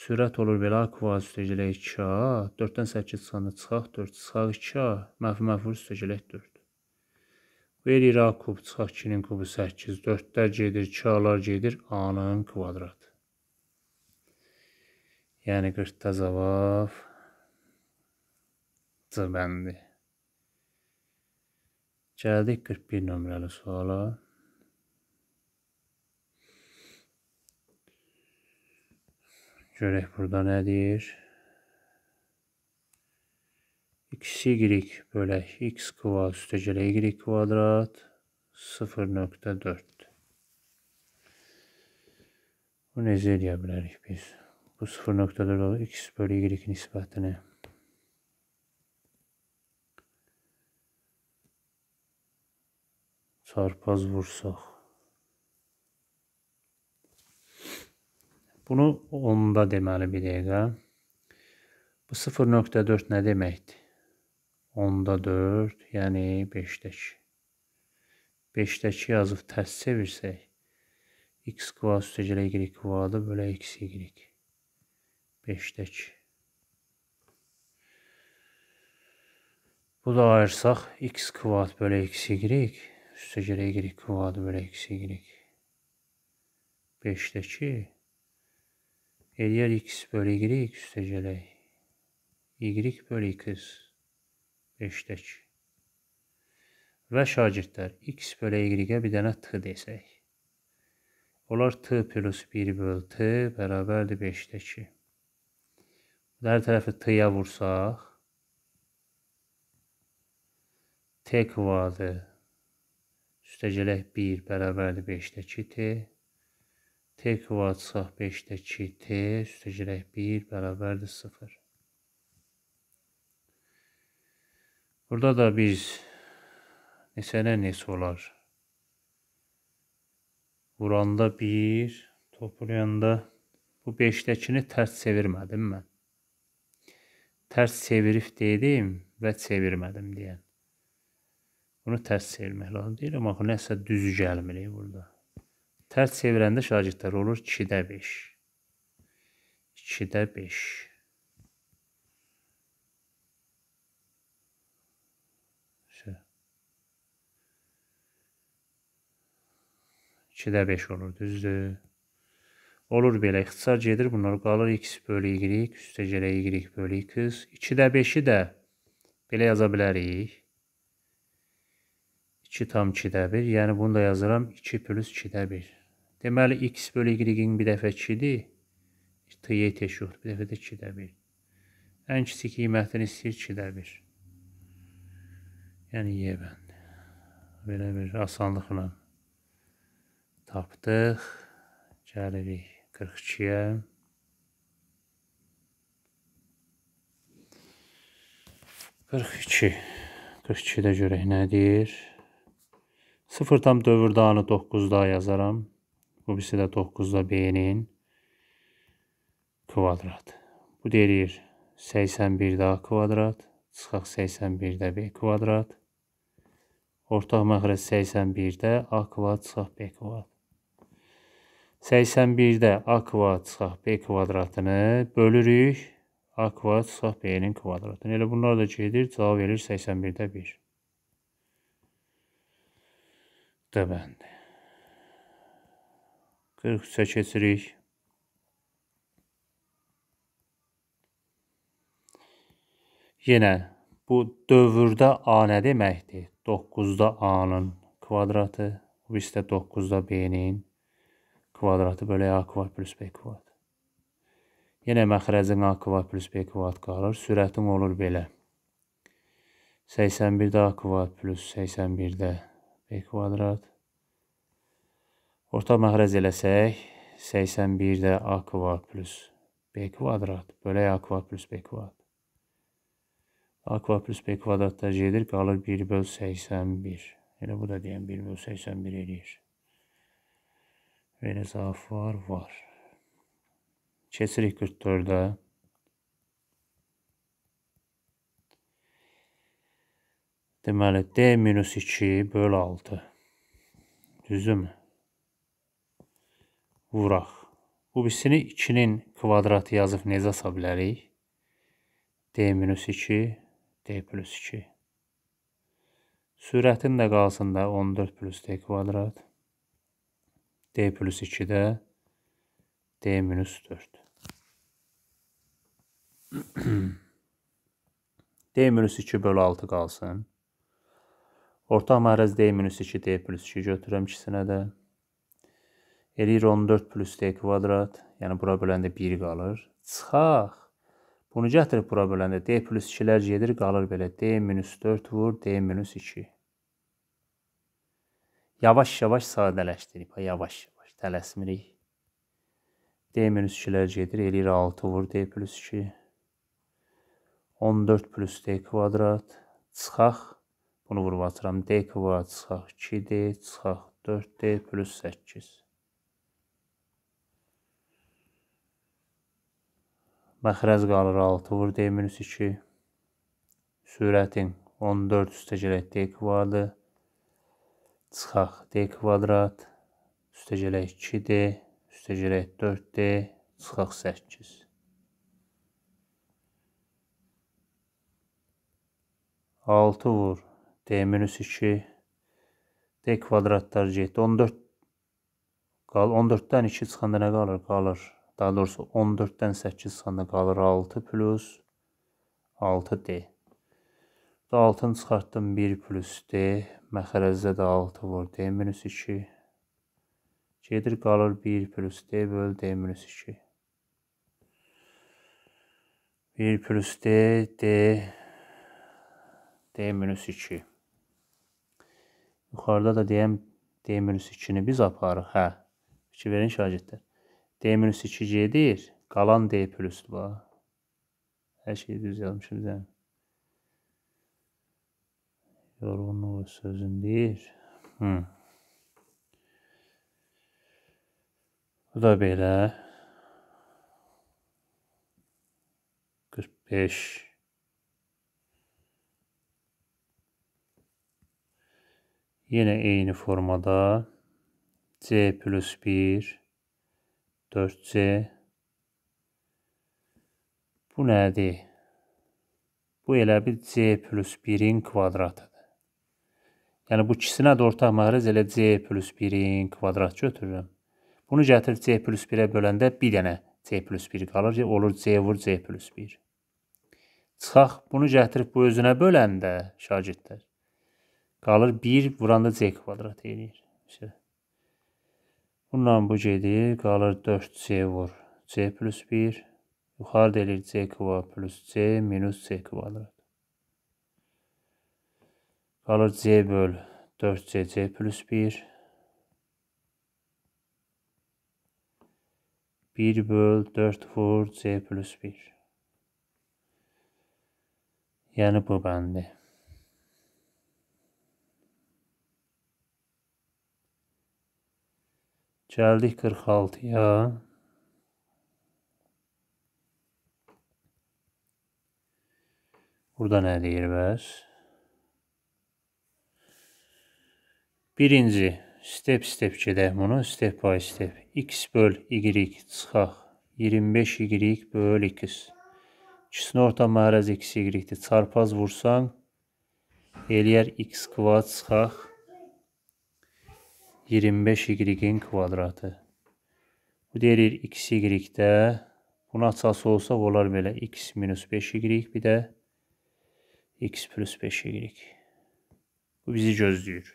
Sürət olur belə A kuba üstəgələ 2A. 4-dən 8 çıxanda çıxaq 4, çıxaq 2A. Məfi məfur üstəgələ 4. Verir A kub, çıxaq 2-nin kubu 8. 4-də gedir, 2A-lar gedir, A-nın kvadratı. Yəni 40-da cavab C bəndi. Gəldik 41 nömrəli suala. Görək burada nə deyir. x y bölək x kvadrat üstəgələ y kvadrat 0.4 Bu necə eləyə bilərik biz? Bu 0.4 olur. x bölü y nisbətini. Çarpaz vursaq. Bunu onda deməli bir dəqiqə. Bu 0.4 nə deməkdir? Onda 4, yəni 5-dəki. 5-dəki yazıb tərs çevirsək, x kvadrat üstəgələ y kvadratı bölə x y. 5-dəki. Bu da ayırsaq x kvadrat bölə x y üstəgələ y kvadratı bölə x y. 5-dəki E x bölü y x tecele. Y bölü x eşitək. Ve şagirdlər x bölü y bir dənə t desək. Onlar t plus 1 bölü t bərabərdir 5-dəki. Hər tərəfi t-yə vursaq, t kvadı üstə gələk 1 bərabərdir 5-dəki t. Tekva çıxaq 5-dəki T üstə girək 1 bərabərdir 0. Burada da biz neçənə neçə olar? Vuranda 1, toplayanda bu 5-dəkini tərs çevirmədim mən. Tərs çevirib dedim və çevirmədim deyən. Bunu tərs çevirmək lazım deyil, amma nəsə düz gəlmir burada. Tərs çevirəndə şagirdlər olur 2-də 5. 2-də 5. İkidə 5 olur, düzdür. Olur belə, ixtisar gedir, bunlar qalır x bölü y, üstə gələ y bölü x. 2-də 5-i də belə yaza bilərik. 2 tam 2-də 1, yəni bunu da yazıram 2 plus 2-də 1. Deməli, x bölü y-in bir dəfə 2-dir. Y tək yoxdur. Bir dəfə də 2-də 1. Ən kiçik qiymətini istəyir 2-də 1. Yəni, y bəndi. Belə bir asanlıqla tapdıq. Gəlirik 42-yə. Qırx iki. Qırx ikidə görək nədir? Sıfırdan dövr dağını 9 daha yazaram. Bu birisi də 9-da B-nin kvadrat. Bu deyir 81-də A kvadrat, çıxaq 81-də B kvadrat. Ortaq məxrəc 81-də A kvadrat çıxaq B kvadrat. 81-də A kvadrat çıxaq B kvadratını bölürük. A kvadrat çıxaq B-nin kvadratını. Elə bunlar da gedir, cavab verir 81-də 1. Dəbəndi. 43-ə keçirik. Yenə bu dövrdə A nə deməkdir? 9-da A-nın kvadratı, bu isə 9-da B-nin kvadratı bölə A kvadrat plus B kvadrat. Yenə məxrəcin A kvadrat plus B kvadrat qalır. Sürətin olur belə. 81-də A kvadrat plus 81-də B kvadrat Orta məğrəz eləsək, 81-də A kvadrat plus B kvadrat bölək A kvadrat plus B kvadrat. A kvadrat plus B kvadratda gedir, qalır 1 böl 81. Elə bu da deyən 1 böl 81 eləyir. Belə zaaf var, var. Keçirik 44-də. Deməli, D minus 2 böl 6. Düzdür mü? vuraq. Bu birisini 2-nin kvadratı yazıb necə asa bilərik? D minus 2, D plus 2. Sürətin də qalsında 14 plus D kvadrat. D plus 2 də D minus 4. D minus 2 bölü 6 qalsın. Orta mərəz D minus 2, D plus 2 götürürəm ikisinə də. Eləyir 14 plus d kvadrat, yəni bura böləndə 1 qalır. Çıxaq. Bunu gətirib bura böləndə d plus 2-lər gedir, qalır belə d minus 4 vur, d minus 2. Yavaş-yavaş sadələşdirib, yavaş-yavaş tələsmirik. D minus 2-lər gedir, eləyir 6 vur, d plus 2. 14 plus d kvadrat, çıxaq. Bunu vurub atıram, d kvadrat çıxaq 2d, çıxaq 4d plus 8. məxrəz qalır 6 vur D minus 2 sürətin 14 üstəgələ D kvadratı çıxaq D kvadrat üstəgələ 2D üstəgələ 4D çıxaq 8 6 vur D minus 2 D kvadratlar getdi 14 qal 14-dən 2 çıxanda nə qalır? Qalır Daha doğrusu 14-dən 8 sanda qalır 6 plus 6D. Da 6-nı çıxartdım 1 plus D. Məxərəzdə də 6 vur D minus 2. Gedir qalır 1 plus D böl D minus 2. 1 plus D, D, D minus 2. Yuxarıda da D, D minus 2-ni biz aparıq. Hə, fikir verin şagirdlər. D minus 2 gedir. Qalan D plusdur bax. Hər şeyi düz yazmışım zəm. Yorğunluq sözün deyir. Hı. Bu da belə. 45 Yenə eyni formada C plus 1 4C Bu nədir? Bu elə bir C plus 1-in kvadratıdır. Yəni, bu ikisinə də ortaq məğriz elə C plus 1-in kvadrat götürürəm. Bunu gətir C plus 1-ə böləndə bir dənə C plus 1 qalır. Olur C vur C plus 1. Çıxaq, bunu gətirib bu özünə böləndə şagirdlər qalır 1 vuranda C kvadrat eləyir. Şəhər. Bununla bu gedir. Qalır 4C vur. C plus 1. Yuxarı deyilir C kuva plus C minus C kvadrat. Qalır C böl 4C C plus 1. 1 böl 4 vur C plus 1. Yəni bu bəndi. Gəldik 46-ya. Burada nə deyir bəs? Birinci, step-step gedək bunu, step by step. x böl y çıxaq. 25 y böl x. İkisinin orta mərəz x y-dir. Çarpaz vursan, eləyər x kvadrat çıxaq. 25y-in kvadratı. Bu deyilir xy-də bunu açası olsa olar belə x minus 5y bir də x plus 5y. Bu bizi gözləyir.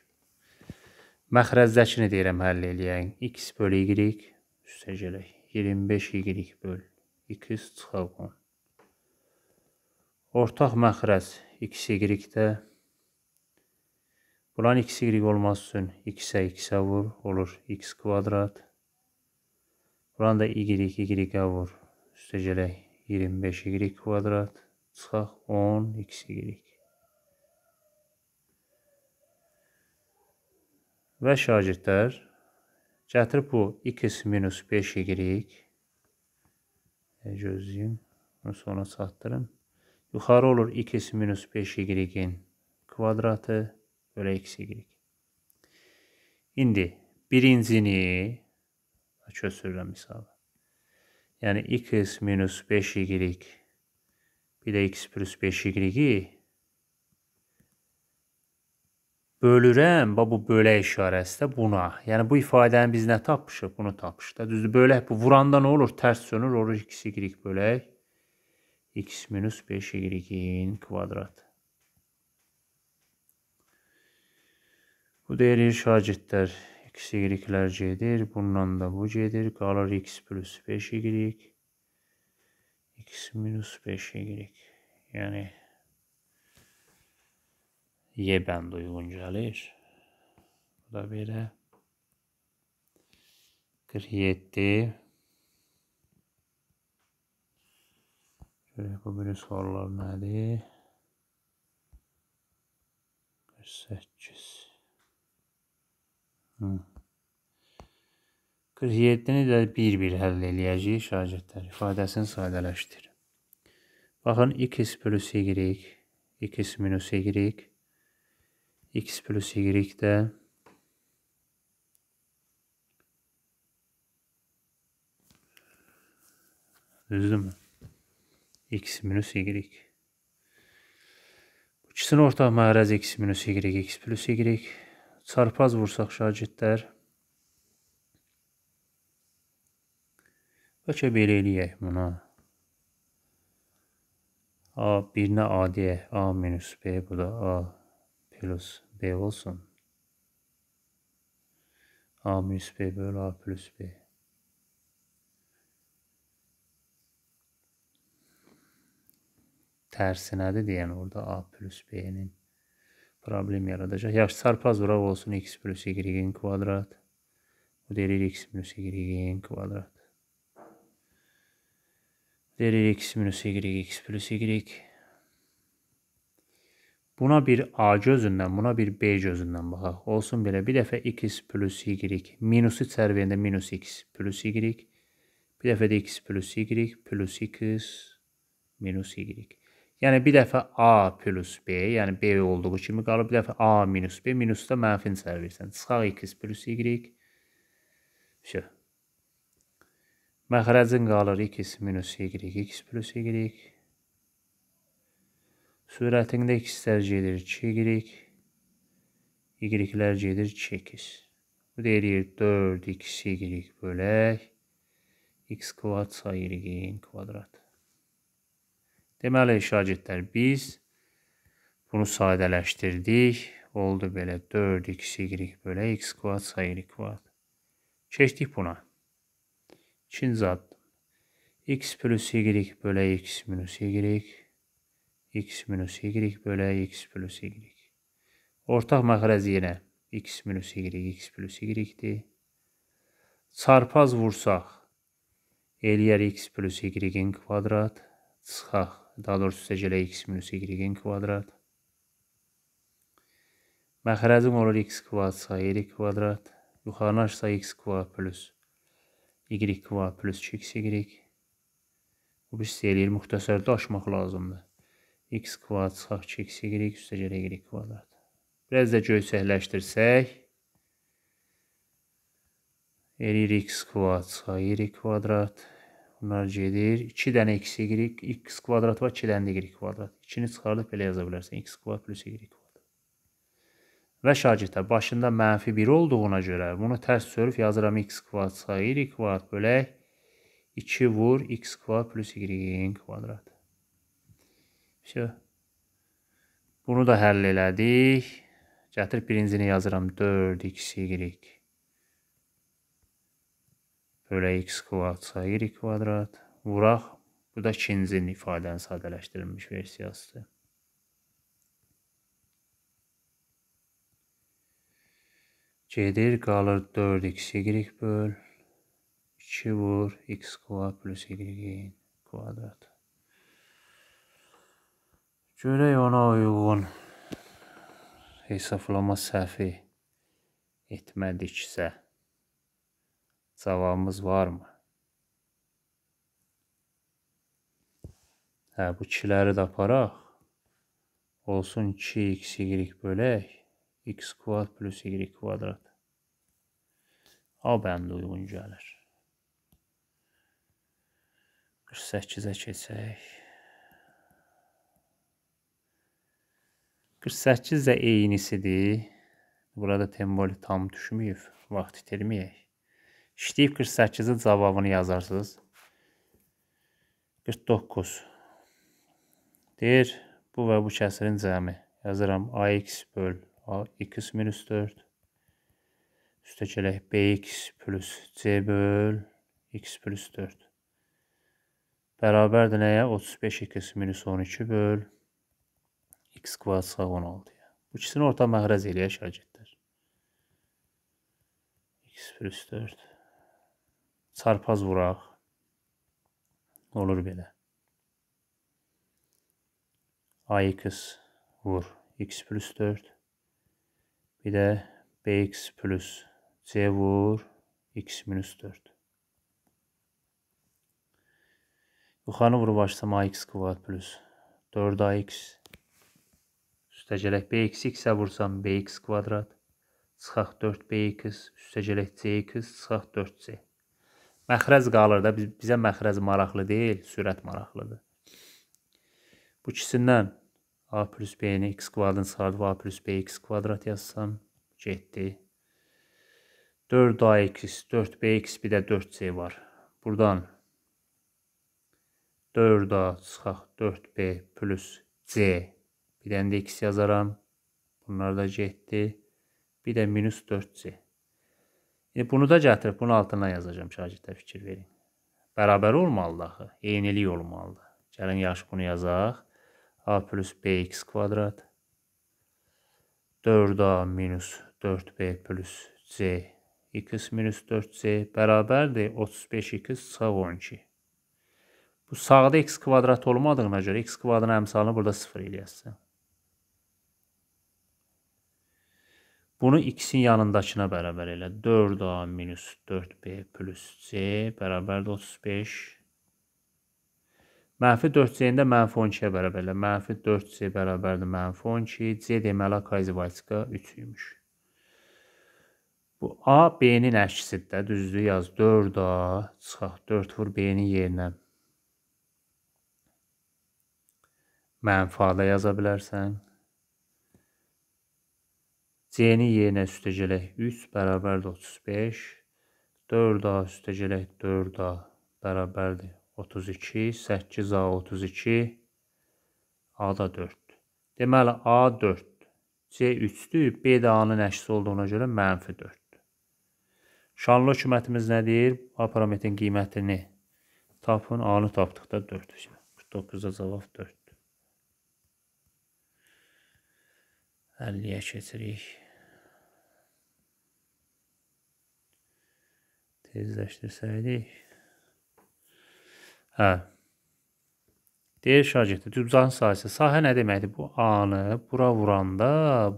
Məxrəzdəkini deyirəm həll eləyən. x bölü y üstə gələk. 25y böl. 2 çıxaq 10. Ortaq məxrəz x y-də Buranın ikisi qriq olması üçün x-ə x-ə vur, olur x kvadrat. Buranı da y, y-ə vur. Üstə gələk 25 y kvadrat. Çıxaq 10 x y. Və şagirdlər gətirib bu x minus 5 y. E, gözləyim. Bunu sonra çatdırın. Yuxarı olur x minus 5 y-in kvadratı. Belə eksigirik. İndi birincini başa sürürəm misalı. Yəni x minus 5y bir də x plus 5y-i bölürəm, bax bu bölək işarəsi də buna. Yəni bu ifadəni biz nə tapmışıq? Bunu tapmışıq da. Düzdür, bölək bu vuranda nə olur? Tərs sönür, olur x y bölək x minus 5y-in kvadratı. Bu deyir şagirdlər x y-lər gedir. Bununla da bu gedir. Qalır x plus 5 y. x minus 5 y. Yəni Y bənd uyğun gəlir. Bu da belə 47 Görək bu biri suallar nədir? 48 47-ni də bir-bir həll eləyəcəyik şagirdlər. İfadəsini sadələşdir. Baxın, x plus y, x minus y, x plus y də Düzdürmü? x minus y. Bu ikisinin ortaq məğrəzi x minus y, x plus y çarpaz vursaq şagirdlər bəlkə belə eləyək buna. A birinə A deyək. A minus B bu da A plus B olsun. A minus B bölü A plus B. tərsinədir deyən orada A plus B-nin. problem yaratacak. Ya çarpaz bura olsun x bölü 2'nin kvadrat. Bu değeri x bölü 2'nin kvadrat. Değeri x bölü 2 x bölü 2. Buna bir A gözündən, buna bir B gözündən baxaq. Olsun belə bir dəfə x plus y, minusu çərviyində minus x plus y, bir dəfə də x plus y, plus x, minus y. Yəni bir dəfə A plus B, yəni B olduğu kimi qalır. Bir dəfə A minus B, minusda mənfini çevirirsən. Çıxaq x plus y. Şu. Məxrəcin qalır x minus y, x plus y. Sürətində x-lər gedir 2y. Y-lər gedir 2x. Bu deyir 4xy bölək x kvadrat sayı y-in kvadratı. Deməli şagirdlər biz bunu sadələşdirdik. Oldu belə 4x y bölə x kvadrat sayı y kvadrat. Keçdik buna. İkinci addım. x plus y bölə x minus y x minus y bölə x plus y. Ortak məxrəc yenə x minus y, x plus y Çarpaz vursaq, eləyər x plus y-in çıxaq. Daha doğrusu sizə gələ x minus y-in kvadrat. Məxrəcim olur x kvadrat çıxaq, y kvadrat. Yuxarına açsa x kvadrat plus y kvadrat plus 2xy. Bu bir şey eləyir. Müxtəsərdə aşmaq lazımdır. x kvadrat çıxaq, 2xy üstə gələ y kvadrat. Biraz da göyçəkləşdirsək. Elirik kvadrat çıxaq, y kvadrat bunlar gedir. 2 dənə x y, x kvadrat var, 2 dənə y kvadrat. 2-ni çıxarılıb belə yaza bilərsən. x kvadrat plus y kvadrat. Və şagirdə başında mənfi 1 olduğuna görə bunu tərs sörüb yazıram x kvadrat çıxar, y kvadrat bölək. 2 vur x kvadrat plus y kvadrat. Şö. Bunu da həll elədik. Gətirib birincini yazıram 4 x y. Bölə x kvadratsa y kvadrat. Vuraq. Bu da ikinci ifadənin sadələşdirilmiş versiyasıdır. Gedir, qalır 4x, y böl. 2 vur, x kvadrat plus y kvadrat. Görək ona uyğun hesablama səhvi etmədiksə. Cavabımız varmı? Hə, bu 2-ləri də aparaq. Olsun 2x, y bölək, x kvadrat plus y kvadrat. A bəndə uyğun gəlir. 48-ə keçək. 48 də eynisidir. Burada tembolik tam düşməyib. Vaxt itirməyək. İşləyib 48-i cavabını yazarsınız. 49. Deyir, bu və bu kəsirin cəmi. Yazıram AX böl AX minus 4. Üstə gələk BX plus C böl X plus 4. Bərabərdir nəyə? 35X minus 12 böl X kvadrat sağ 16-ya. Bu ikisini orta məhrəz eləyək şagirdlər. X plus 4. Sarpaz vuraq. Olur belə. AX vur x plus 4. Bir də BX plus C vur x minus 4. Yuxarı vurub açsam AX kvadrat plus 4AX. Üstə gələk BX x-ə vursam BX kvadrat. Çıxaq 4BX, üstə gələk CX, çıxaq 4C. Məxrəc qalır da biz, bizə məxrəc maraqlı deyil, sürət maraqlıdır. Bu ikisindən a plus b-ni x kvadratını çıxardıb a plus b x kvadrat yazsam getdi. 4ax, 4bx bir də 4c var. Burdan 4a çıxaq 4b plus c bir də indi x yazaram. Bunlar da getdi. Bir də minus 4c. İndi bunu da gətirib bunun altına yazacağam şagirddə fikir verin. Bərabər olmalıdır axı, eynilik olmalıdır. Gəlin yaxşı bunu yazaq. A plus bx kvadrat 4a minus 4b plus c x minus 4c bərabərdir 35x sağ 12. Bu sağda x kvadrat olmadığına görə x kvadratın əmsalını burada 0 eləyəsən. Bunu x-in yanındakına bərabər elə. 4a minus 4b plus c bərabərdir 35. Mənfi 4c-nin də mənfi 12-yə bərabər elə. Mənfi 4c bərabərdir mənfi 12. c deməli kayzivatika 3 imiş. Bu a b-nin əksidir də. Düzdür yaz 4a çıxaq 4 vur b-nin yerinə. Mənfi a da yaza bilərsən. C-ni yerinə üstəgələk 3 bərabərdir 35. 4A üstəgələk 4A bərabərdir 32. 8A 32. A-da 4. Deməli A 4. C 3-dür. B də A-nın əksi olduğuna görə mənfi 4. Şanlı hökumətimiz nə deyir? A parametrin qiymətini tapın. A-nı tapdıqda 4. 49-da cavab 4. 50-yə keçirik. tezləşdirsəydik. Hə. Deyir şagirdə cübcan sahəsi. Sahə nə deməkdir? Bu A-nı bura vuranda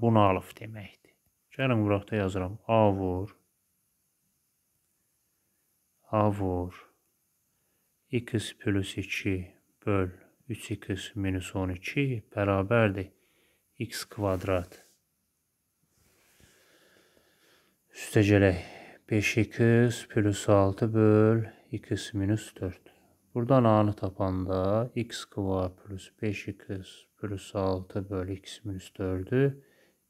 bunu alıb deməkdir. Gəlin buraqda yazıram. A vur. A vur. x plus 2 böl 3x minus 12 bərabərdir. x kvadrat. Üstə gələk. 5x plus 6 böl 2x minus 4. Buradan a'nı tapanda x kvar plus 5x plus 6 böl x minus 4'ü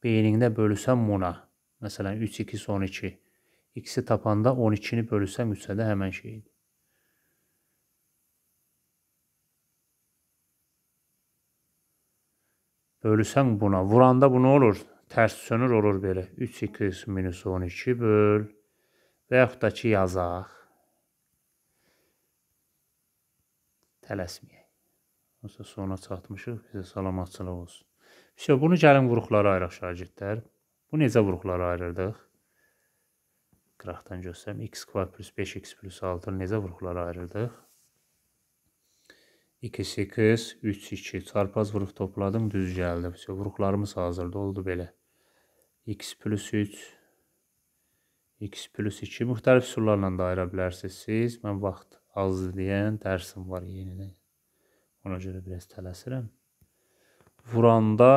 beynində bölüsem buna. Məsələn 3 2 12. x tapanda 12 bölüsem bölüsəm 3-ə də həmin buna. Vuranda bu nə olur? Ters sönür olur belə. 3 2 12 böl və yaxud da ki, yazaq. Tələsməyək. Onsa sona çatmışıq, bizə salamatçılıq olsun. Vəsə, bunu gəlin vuruqlara ayıraq şagirdlər. Bu necə vuruqlara ayırırdıq? Qıraqdan göstərim. x kvadrat plus 5x plus 6 necə vuruqlara ayırırdıq? 2, 8, 3, 2 çarpaz vuruq topladım, düz gəldi. Vəsə, vuruqlarımız hazırda oldu belə. x plus 3 x plus 2 müxtəlif üsullarla da ayıra bilərsiniz siz. Mən vaxt az deyən dərsim var yenidən. Ona görə biraz tələsirəm. Vuranda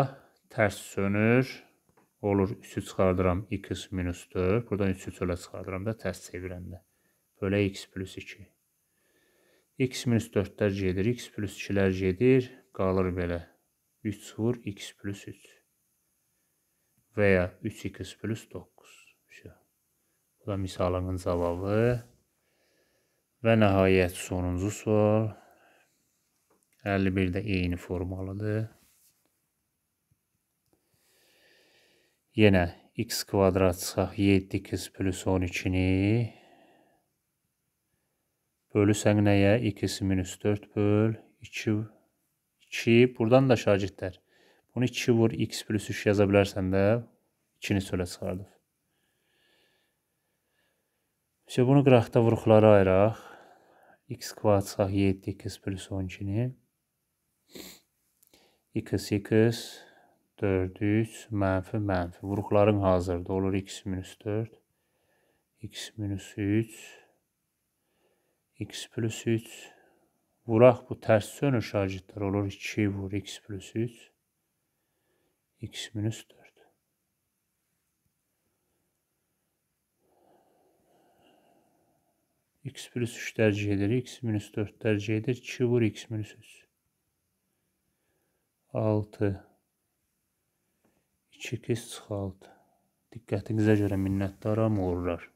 tərs sönür. Olur 3-ü çıxardıram x minus 4. Buradan 3-ü çölə çıxardıram da tərs çevirəndə. Bölə x plus 2. x minus 4-lər gedir, x plus 2-lər gedir. Qalır belə. 3 vur x plus 3. Və ya 3x plus 9. Şəhə. Bu da misalımın cavabı. Və nəhayət sonuncu sual. 51-də eyni formalıdır. Yenə x kvadrat çıxaq 7x plus 12-ni. Bölüsən nəyə? x minus 4 böl 2. 2. Buradan da şagirdlər. Bunu 2 vur x plus 3 yaza bilərsən də 2-ni çölə çıxardıq. İşte bunu qıraqda vuruqlara ayıraq. x kvatsaq 7x plus 12-ni. x, x, 4, 3, mənfi, mənfi. Vuruqların hazırda olur x minus 4, x minus 3, x plus 3. Vuraq bu tərs sönür şagirdlər olur 2 vur x plus 3, x minus 4. x plus 3 dərəcə edir, x minus 4 dərəcə edir, 2 vur x minus 3. 6, 2 kez çıx 6. Diqqətinizə görə minnətdaram uğurlar.